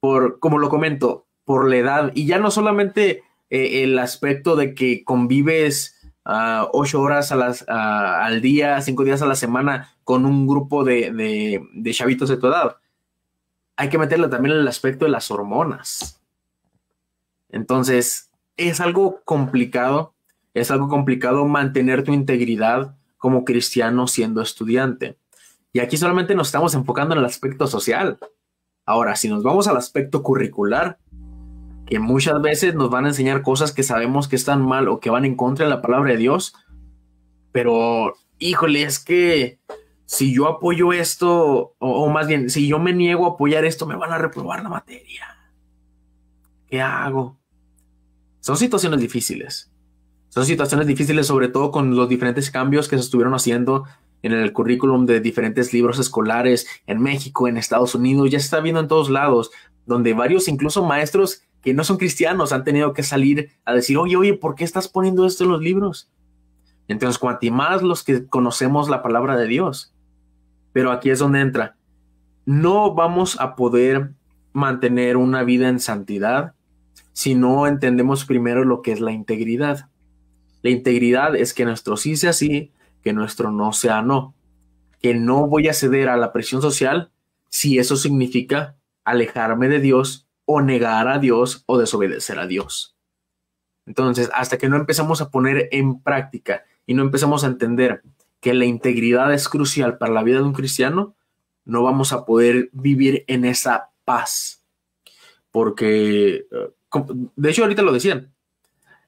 Por, como lo comento, por la edad, y ya no solamente eh, el aspecto de que convives ah, ocho horas ah, al día, cinco días a la semana con un grupo de, de chavitos de tu edad. Hay que meterle también el aspecto de las hormonas. Entonces, es algo complicado, es algo complicado mantener tu integridad, como cristiano siendo estudiante. Y aquí solamente nos estamos enfocando en el aspecto social. Ahora, si nos vamos al aspecto curricular, que muchas veces nos van a enseñar cosas que sabemos que están mal o que van en contra de la palabra de Dios, pero híjole, es que si yo apoyo esto, o, más bien, si yo me niego a apoyar esto, me van a reprobar la materia. ¿Qué hago? Son situaciones difíciles. Son situaciones difíciles, sobre todo con los diferentes cambios que se estuvieron haciendo en el currículum de diferentes libros escolares en México, en Estados Unidos, ya se está viendo en todos lados, donde varios, incluso maestros que no son cristianos, han tenido que salir a decir, oye, oye, ¿por qué estás poniendo esto en los libros? Entonces, cuanti más los que conocemos la palabra de Dios. Pero aquí es donde entra. No vamos a poder mantener una vida en santidad si no entendemos primero lo que es la integridad. La integridad es que nuestro sí sea sí, que nuestro no sea no, que no voy a ceder a la presión social si eso significa alejarme de Dios o negar a Dios o desobedecer a Dios. Entonces, hasta que no empezamos a poner en práctica y no empezamos a entender que la integridad es crucial para la vida de un cristiano, no vamos a poder vivir en esa paz. Porque, eh, de hecho, ahorita lo decían,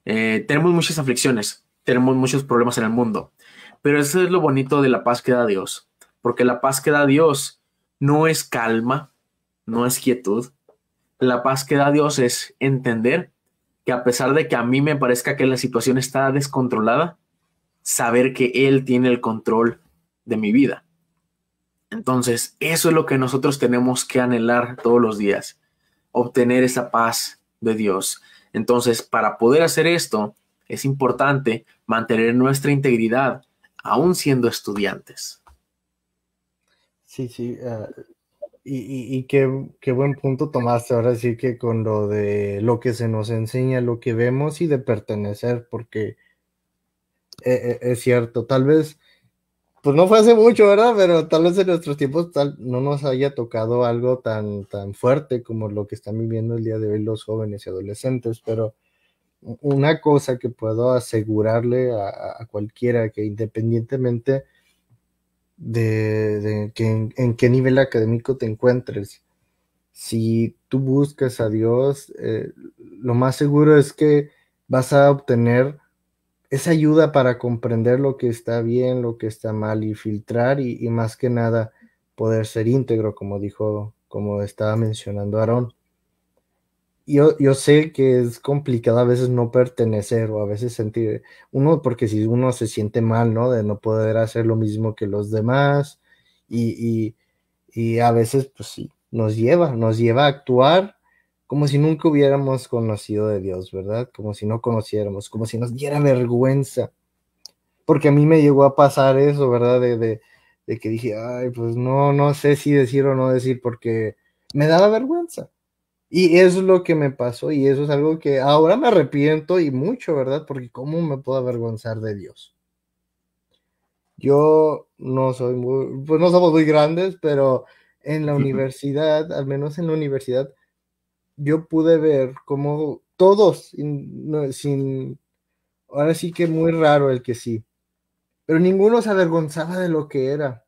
eh, tenemos muchas aflicciones, tenemos muchos problemas en el mundo, pero eso es lo bonito de la paz que da Dios, porque la paz que da Dios no es calma, no es quietud. La paz que da Dios es entender que a pesar de que a mí me parezca que la situación está descontrolada, saber que Él tiene el control de mi vida. Entonces, eso es lo que nosotros tenemos que anhelar todos los días, obtener esa paz de Dios. Entonces, para poder hacer esto, es importante mantener nuestra integridad, aún siendo estudiantes. Sí, sí. Eh, y, qué, buen punto tomaste ahora sí que con lo de lo que se nos enseña, lo que vemos y de pertenecer, porque eh, eh, es cierto, tal vez pues no fue hace mucho, ¿verdad? Pero tal vez en nuestros tiempos tal, no nos haya tocado algo tan, tan fuerte como lo que están viviendo el día de hoy los jóvenes y adolescentes, pero una cosa que puedo asegurarle a, cualquiera que independientemente de, en, qué nivel académico te encuentres, si tú buscas a Dios, eh, lo más seguro es que vas a obtener esa ayuda para comprender lo que está bien, lo que está mal y filtrar y, más que nada poder ser íntegro, como dijo, como estaba mencionando Aarón. Yo, yo, sé que es complicado a veces no pertenecer o a veces sentir uno, porque si uno se siente mal, ¿no? De no poder hacer lo mismo que los demás y, y, y a veces, pues sí, nos lleva, nos lleva a actuar como si nunca hubiéramos conocido de Dios, ¿verdad? Como si no conociéramos, como si nos diera vergüenza. Porque a mí me llegó a pasar eso, ¿verdad? De, que dije, ay, pues no, no sé si decir o no decir porque me daba vergüenza. Y es lo que me pasó y eso es algo que ahora me arrepiento y mucho, ¿verdad? Porque ¿cómo me puedo avergonzar de Dios? Yo no soy muy, pues no somos muy grandes, pero en la universidad, al menos en la universidad, yo pude ver como todos, sin, ahora sí que muy raro el que sí, pero ninguno se avergonzaba de lo que era.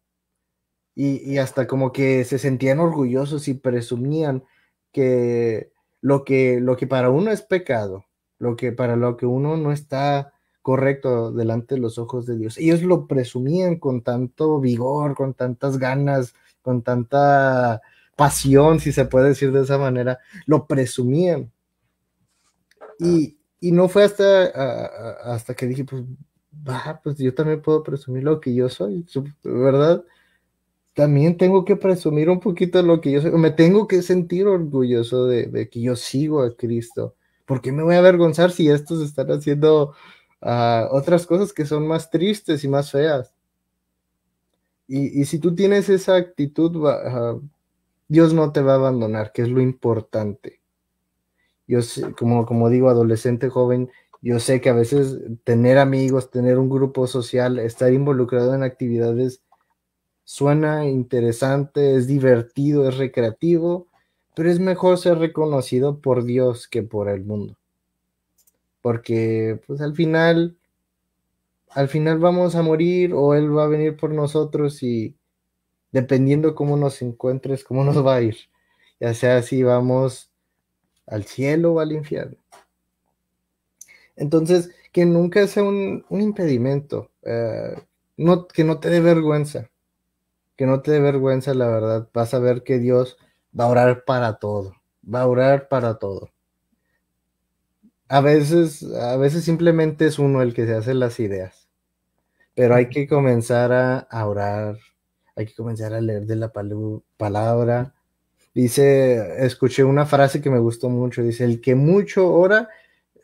Y, hasta como que se sentían orgullosos y presumían que lo que, lo que para uno es pecado, lo que para lo que uno no está correcto delante de los ojos de Dios. Ellos lo presumían con tanto vigor, con tantas ganas, con tanta pasión, si se puede decir de esa manera, lo presumían. Y, no fue hasta, hasta que dije, pues, pues, yo también puedo presumir lo que yo soy, ¿verdad? También tengo que presumir un poquito lo que yo soy, me tengo que sentir orgulloso de, que yo sigo a Cristo. porque me voy a avergonzar si estos están haciendo ah, otras cosas que son más tristes y más feas? Y, si tú tienes esa actitud, ah, Dios no te va a abandonar, que es lo importante. Yo sé, como, como digo, adolescente, joven, yo sé que a veces tener amigos, tener un grupo social, estar involucrado en actividades suena interesante, es divertido, es recreativo, pero es mejor ser reconocido por Dios que por el mundo. Porque pues al final, al final vamos a morir o Él va a venir por nosotros y dependiendo cómo nos encuentres, cómo nos va a ir. Ya sea si vamos al cielo o al infierno. Entonces, que nunca sea un, impedimento, eh, que no te dé vergüenza, que no te dé vergüenza, la verdad, vas a ver que Dios va a orar para todo, va a orar para todo. A veces, a veces simplemente es uno el que se hace las ideas, pero hay que comenzar a orar hay que comenzar a leer de la palabra. Dice, escuché una frase que me gustó mucho, dice, el que mucho ora,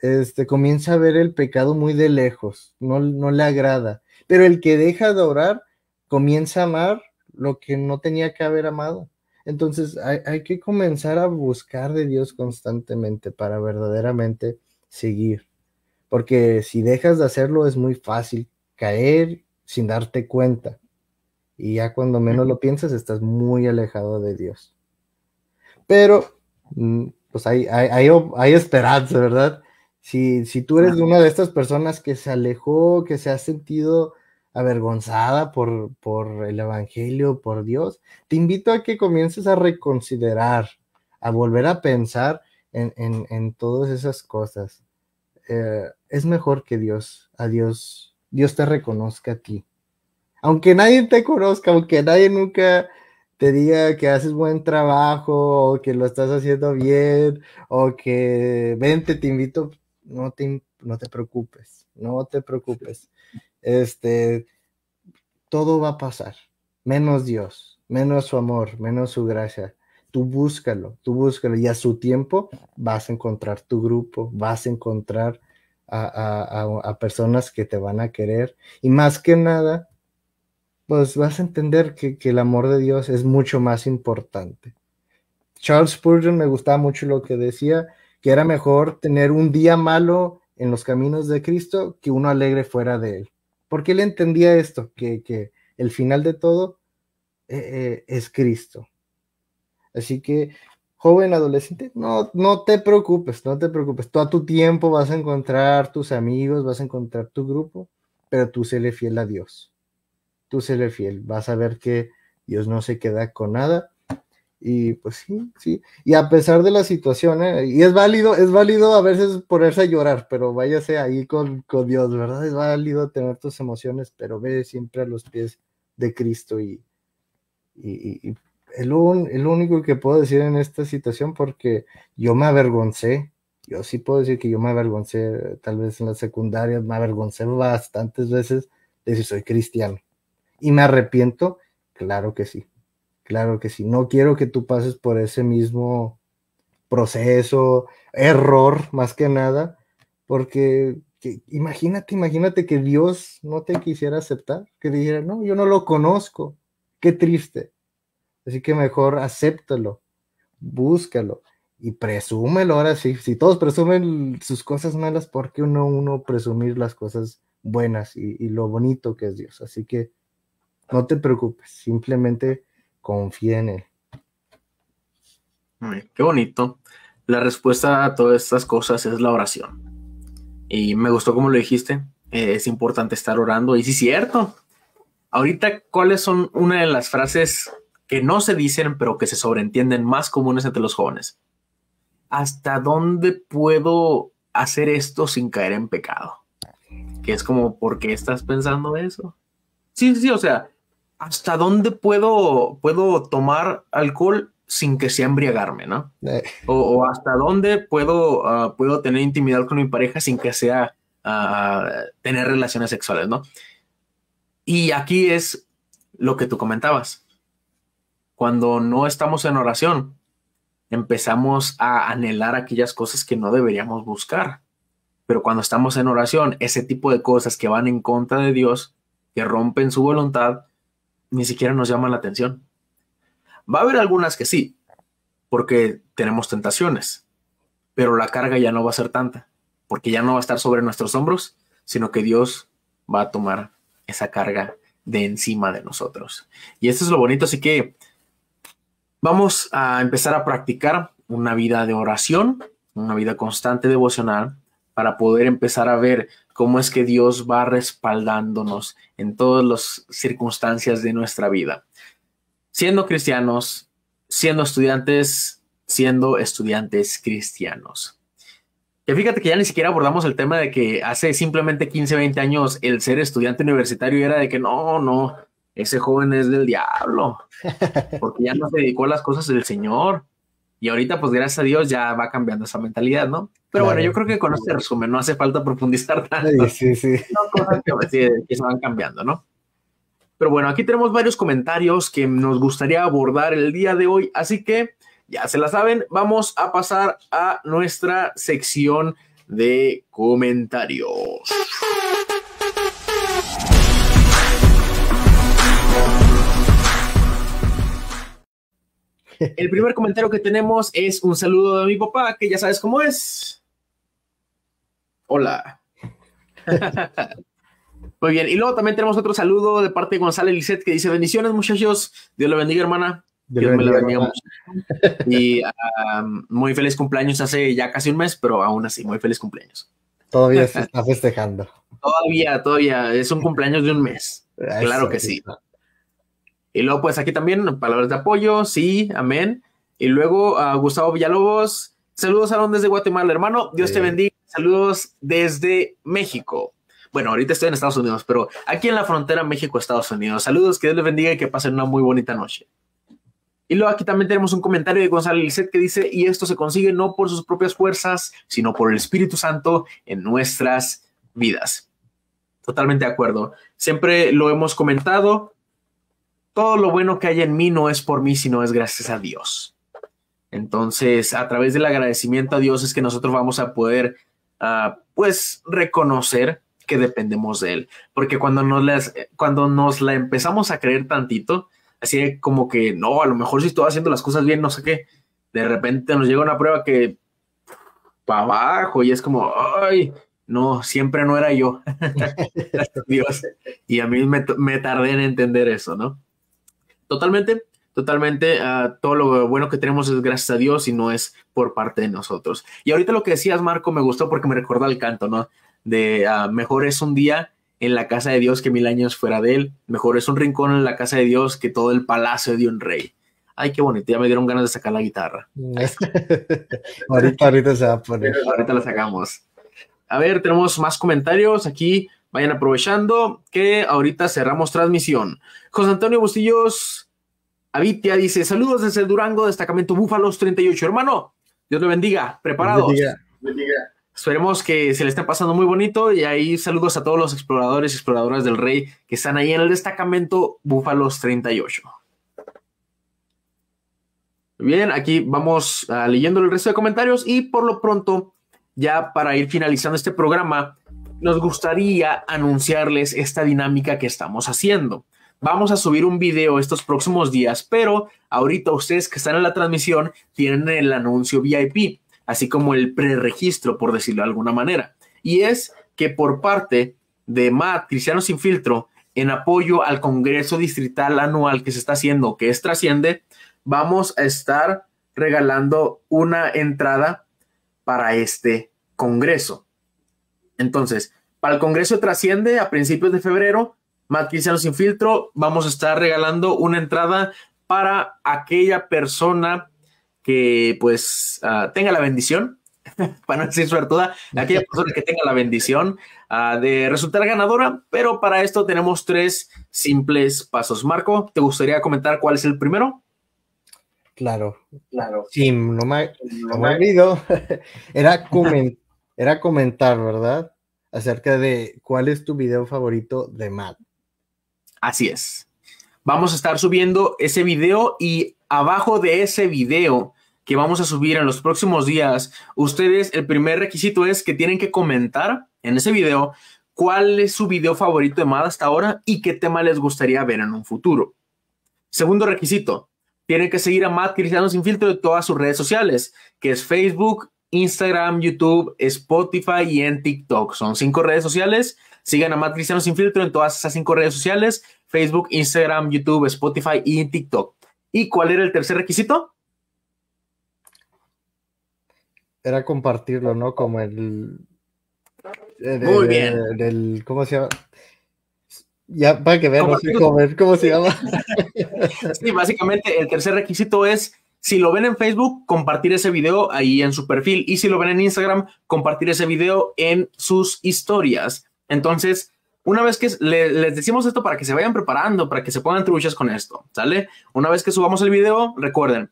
este, comienza a ver el pecado muy de lejos, no, no le agrada, pero el que deja de orar, comienza a amar lo que no tenía que haber amado. Entonces hay, hay que comenzar a buscar de Dios constantemente para verdaderamente seguir, porque si dejas de hacerlo es muy fácil caer sin darte cuenta. Y ya cuando menos lo piensas, estás muy alejado de Dios. Pero, mm, pues hay, hay, hay, esperanza, ¿verdad? Si, tú eres una de estas personas que se alejó, que se ha sentido avergonzada por, por el Evangelio, por Dios, te invito a que comiences a reconsiderar, a volver a pensar en, en, todas esas cosas. Eh, es mejor que Dios, a Dios, Dios te reconozca a ti aunque nadie te conozca, aunque nadie nunca te diga que haces buen trabajo o que lo estás haciendo bien o que vente, te invito, no te, no te preocupes, no te preocupes. Este, todo va a pasar, menos Dios, menos su amor, menos su gracia. Tú búscalo, tú búscalo y a su tiempo vas a encontrar tu grupo, vas a encontrar a, a personas que te van a querer y más que nada pues vas a entender que, el amor de Dios es mucho más importante. Charles Spurgeon me gustaba mucho lo que decía, que era mejor tener un día malo en los caminos de Cristo que uno alegre fuera de él. Porque él entendía esto, que, que el final de todo eh, eh, es Cristo. Así que, joven adolescente, no, no te preocupes, no te preocupes. Todo tu tiempo vas a encontrar tus amigos, vas a encontrar tu grupo, pero tú séle fiel a Dios tú seré fiel, vas a ver que Dios no se queda con nada. Y pues sí, sí. Y a pesar de la situación, eh, y es válido, es válido a veces ponerse a llorar, pero váyase ahí con, con Dios, ¿verdad? Es válido tener tus emociones, pero ve siempre a los pies de Cristo y, y, y es el único que puedo decir en esta situación porque yo me avergoncé. Yo sí puedo decir que yo me avergoncé, eh, tal vez en la secundaria me avergoncé bastantes veces de si soy cristiano. ¿Y me arrepiento? Claro que sí, claro que sí. No quiero que tú pases por ese mismo proceso, error más que nada, porque imagínate, imagínate que Dios no te quisiera aceptar, que dijera, no, yo no lo conozco, qué triste. Así que mejor acéptalo, búscalo y presúmelo. Ahora sí, si todos presumen sus cosas malas, ¿por qué uno, uno presumir las cosas buenas y, y lo bonito que es Dios? Así que no te preocupes, simplemente confía en él. qué bonito. La respuesta a todas estas cosas es la oración. Y me gustó como lo dijiste, eh, es importante estar orando. Y sí, cierto. Ahorita, ¿cuáles son una de las frases que no se dicen, pero que se sobreentienden más comunes entre los jóvenes? ¿Hasta dónde puedo hacer esto sin caer en pecado? Que es como, ¿por qué estás pensando eso? Sí, sí, o sea, hasta dónde puedo, puedo tomar alcohol sin que sea embriagarme, ¿no? Eh. O, hasta dónde puedo, ah, puedo tener intimidad con mi pareja sin que sea ah, tener relaciones sexuales, ¿no? Y aquí es lo que tú comentabas. Cuando no estamos en oración, empezamos a anhelar aquellas cosas que no deberíamos buscar. Pero cuando estamos en oración, ese tipo de cosas que van en contra de Dios, que rompen su voluntad, ni siquiera nos llama la atención. Va a haber algunas que sí, porque tenemos tentaciones, pero la carga ya no va a ser tanta, porque ya no va a estar sobre nuestros hombros, sino que Dios va a tomar esa carga de encima de nosotros. Y esto es lo bonito, así que vamos a empezar a practicar una vida de oración, una vida constante devocional, para poder empezar a ver cómo es que Dios va respaldándonos en todas las circunstancias de nuestra vida. Siendo cristianos, siendo estudiantes, siendo estudiantes cristianos. Y fíjate que ya ni siquiera abordamos el tema de que hace simplemente 15, 20 años el ser estudiante universitario era de que no, no, ese joven es del diablo, porque ya no se dedicó a las cosas del Señor. Y ahorita, pues gracias a Dios, ya va cambiando esa mentalidad, ¿no? Pero bueno, yo creo que con este resumen no hace falta profundizar tanto. Sí, sí, sí. No, cosas que, que se van cambiando, ¿no? Pero bueno, aquí tenemos varios comentarios que nos gustaría abordar el día de hoy, así que ya se la saben, vamos a pasar a nuestra sección de comentarios. El primer comentario que tenemos es un saludo de mi papá, que ya sabes cómo es. Hola. Muy bien, y luego también tenemos otro saludo de parte de González Lisset que dice: Bendiciones, muchachos. Dios lo bendiga, hermana. Dios, me lo bendiga mucho. Y muy feliz cumpleaños hace ya casi un mes, pero aún así, muy feliz cumpleaños. Todavía se está festejando. todavía, todavía. Es un cumpleaños de un mes. claro que sí. Y luego, pues aquí también palabras de apoyo, sí, amén. Y luego a Gustavo Villalobos, saludos a donde desde Guatemala, hermano, Dios te bendiga, saludos desde México. Bueno, ahorita estoy en Estados Unidos, pero aquí en la frontera México-Estados Unidos. Saludos, que Dios les bendiga y que pasen una muy bonita noche. Y luego aquí también tenemos un comentario de Gonzalo Lisset que dice, y esto se consigue no por sus propias fuerzas, sino por el Espíritu Santo en nuestras vidas. Totalmente de acuerdo. Siempre lo hemos comentado, todo lo bueno que hay en mí no es por mí, sino es gracias a Dios. Entonces, a través del agradecimiento a Dios es que nosotros vamos a poder, ah, pues, reconocer que dependemos de Él. Porque cuando nos, las, eh, cuando nos la empezamos a creer tantito, así como que, no, a lo mejor si estoy haciendo las cosas bien, no sé qué, de repente nos llega una prueba que para abajo y es como, ay, no, siempre no era yo. Dios. Y a mí me, tardé en entender eso, ¿no? totalmente, totalmente ah, todo lo bueno que tenemos es gracias a Dios y no es por parte de nosotros. Y ahorita lo que decías, Marco, me gustó porque me recordó al canto, ¿no? De ah, mejor es un día en la casa de Dios que mil años fuera de él, mejor es un rincón en la casa de Dios que todo el palacio de un rey. Ay, qué bonito, ya me dieron ganas de sacar la guitarra. ahorita, ahorita se va a poner. Ahorita la sacamos. A ver, tenemos más comentarios aquí. Vayan aprovechando que ahorita cerramos transmisión. José Antonio Bustillos Avitia dice: Saludos desde Durango, destacamento Búfalos 38. Hermano, Dios te bendiga. Preparados. Esperemos que se le esté pasando muy bonito y ahí saludos a todos los exploradores y exploradoras del Rey que están ahí en el destacamento Búfalos 38. Bien, aquí vamos ah, leyendo el resto de comentarios y por lo pronto, ya para ir finalizando este programa, nos gustaría anunciarles esta dinámica que estamos haciendo. Vamos a subir un video estos próximos días, pero ahorita ustedes que están en la transmisión tienen el anuncio VIP, así como el preregistro, por decirlo de alguna manera. Y es que por parte de Matt, Cristiano Sin Filtro, en apoyo al Congreso Distrital Anual que se está haciendo, que es Trasciende, vamos a estar regalando una entrada para este Congreso. Entonces, para el Congreso Trasciende, a principios de febrero, Matt Sin Filtro, vamos a estar regalando una entrada para aquella persona que pues ah, tenga la bendición, para no decir suertuda, aquella persona que tenga la bendición ah, de resultar ganadora, pero para esto tenemos tres simples pasos. Marco, ¿te gustaría comentar cuál es el primero? Claro, claro. Sí, no me, no Era comentar era comentar, ¿verdad? Acerca de cuál es tu video favorito de Mad. Así es. Vamos a estar subiendo ese video y abajo de ese video que vamos a subir en los próximos días, ustedes, el primer requisito es que tienen que comentar en ese video cuál es su video favorito de Mad hasta ahora y qué tema les gustaría ver en un futuro. Segundo requisito, tienen que seguir a Mad Cristiano Sin Filtro de todas sus redes sociales, que es Facebook, Instagram, YouTube, Spotify y en TikTok. Son cinco redes sociales. Sigan a Matriciano Sin Filtro en todas esas cinco redes sociales: Facebook, Instagram, YouTube, Spotify y en TikTok. ¿Y cuál era el tercer requisito? Era compartirlo, ¿no? Como el. Eh, Muy bien. ¿Cómo se llama? Ya, para que vean, cómo se llama. sí, básicamente el tercer requisito es si lo ven en Facebook, compartir ese video ahí en su perfil. Y si lo ven en Instagram, compartir ese video en sus historias. Entonces, una vez que les decimos esto para que se vayan preparando, para que se pongan truchas con esto, ¿sale? Una vez que subamos el video, recuerden,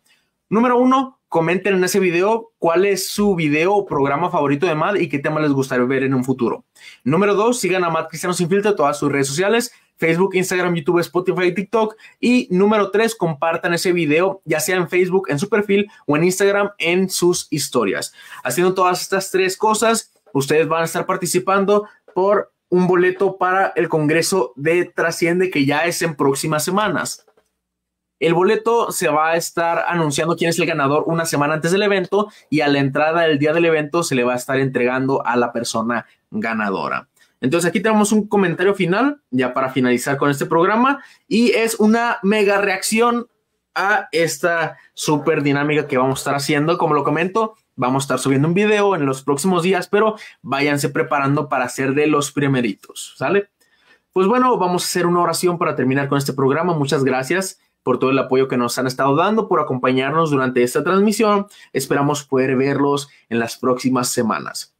número uno, comenten en ese video cuál es su video o programa favorito de Mad y qué tema les gustaría ver en un futuro. Número dos, sigan a Mad Cristiano Sin Filtro en todas sus redes sociales Facebook, Instagram, YouTube, Spotify, TikTok. Y número tres, compartan ese video, ya sea en Facebook, en su perfil o en Instagram, en sus historias. Haciendo todas estas tres cosas, ustedes van a estar participando por un boleto para el Congreso de Trasciende que ya es en próximas semanas. El boleto se va a estar anunciando quién es el ganador una semana antes del evento y a la entrada del día del evento se le va a estar entregando a la persona ganadora. Entonces aquí tenemos un comentario final, ya para finalizar con este programa, y es una mega reacción a esta super dinámica que vamos a estar haciendo. Como lo comento, vamos a estar subiendo un video en los próximos días, pero váyanse preparando para ser de los primeritos, ¿sale? Pues bueno, vamos a hacer una oración para terminar con este programa. Muchas gracias por todo el apoyo que nos han estado dando, por acompañarnos durante esta transmisión. Esperamos poder verlos en las próximas semanas.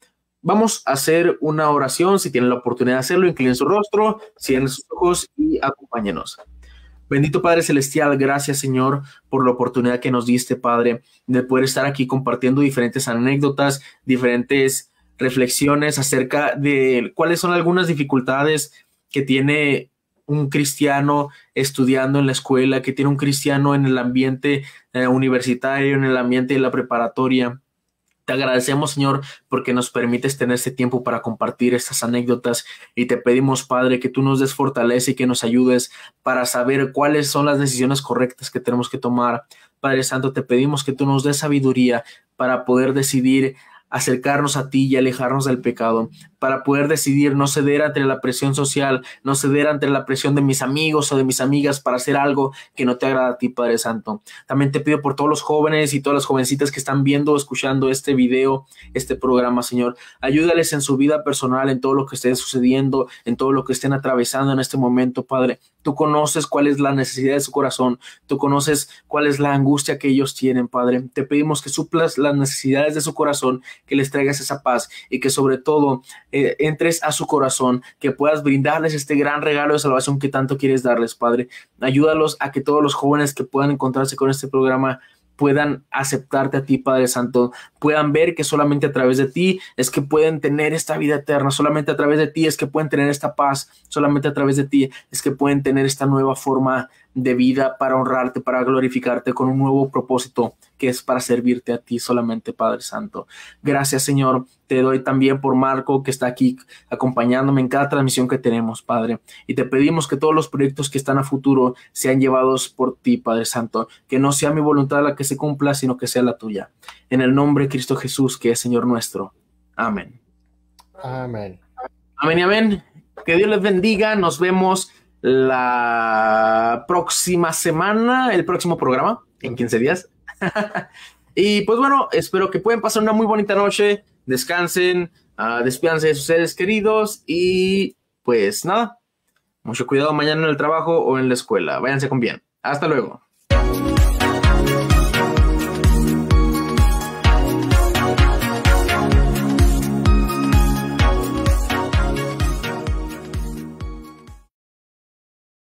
Vamos a hacer una oración. Si tienen la oportunidad de hacerlo, inclinen su rostro, cierren sus ojos y acompáñenos. Bendito Padre Celestial, gracias Señor por la oportunidad que nos diste, Padre, de poder estar aquí compartiendo diferentes anécdotas, diferentes reflexiones acerca de cuáles son algunas dificultades que tiene un cristiano estudiando en la escuela, que tiene un cristiano en el ambiente eh, universitario, en el ambiente de la preparatoria agradecemos, Señor, porque nos permites tener este tiempo para compartir estas anécdotas y te pedimos, Padre, que tú nos des fortaleza y que nos ayudes para saber cuáles son las decisiones correctas que tenemos que tomar. Padre Santo, te pedimos que tú nos des sabiduría para poder decidir acercarnos a ti y alejarnos del pecado para poder decidir no ceder ante la presión social, no ceder ante la presión de mis amigos o de mis amigas para hacer algo que no te agrada a ti, Padre Santo. También te pido por todos los jóvenes y todas las jovencitas que están viendo o escuchando este video, este programa, Señor. Ayúdales en su vida personal, en todo lo que esté sucediendo, en todo lo que estén atravesando en este momento, Padre. Tú conoces cuál es la necesidad de su corazón, tú conoces cuál es la angustia que ellos tienen, Padre. Te pedimos que suplas las necesidades de su corazón, que les traigas esa paz y que sobre todo eh, entres a su corazón, que puedas brindarles este gran regalo de salvación que tanto quieres darles, Padre. Ayúdalos a que todos los jóvenes que puedan encontrarse con este programa puedan aceptarte a ti, Padre Santo, puedan ver que solamente a través de ti es que pueden tener esta vida eterna, solamente a través de ti es que pueden tener esta paz, solamente a través de ti es que pueden tener esta nueva forma de vida para honrarte, para glorificarte con un nuevo propósito que es para servirte a ti solamente, Padre Santo. Gracias, Señor. Te doy también por Marco que está aquí acompañándome en cada transmisión que tenemos, Padre. Y te pedimos que todos los proyectos que están a futuro sean llevados por ti, Padre Santo. Que no sea mi voluntad la que se cumpla, sino que sea la tuya. En el nombre de Cristo Jesús, que es Señor nuestro. Amén. Amén. Amén y amén. Que Dios les bendiga. Nos vemos la próxima semana, el próximo programa, en 15 días. y pues bueno, espero que puedan pasar una muy bonita noche, descansen, uh, de sus seres queridos y pues nada, mucho cuidado mañana en el trabajo o en la escuela, váyanse con bien. Hasta luego.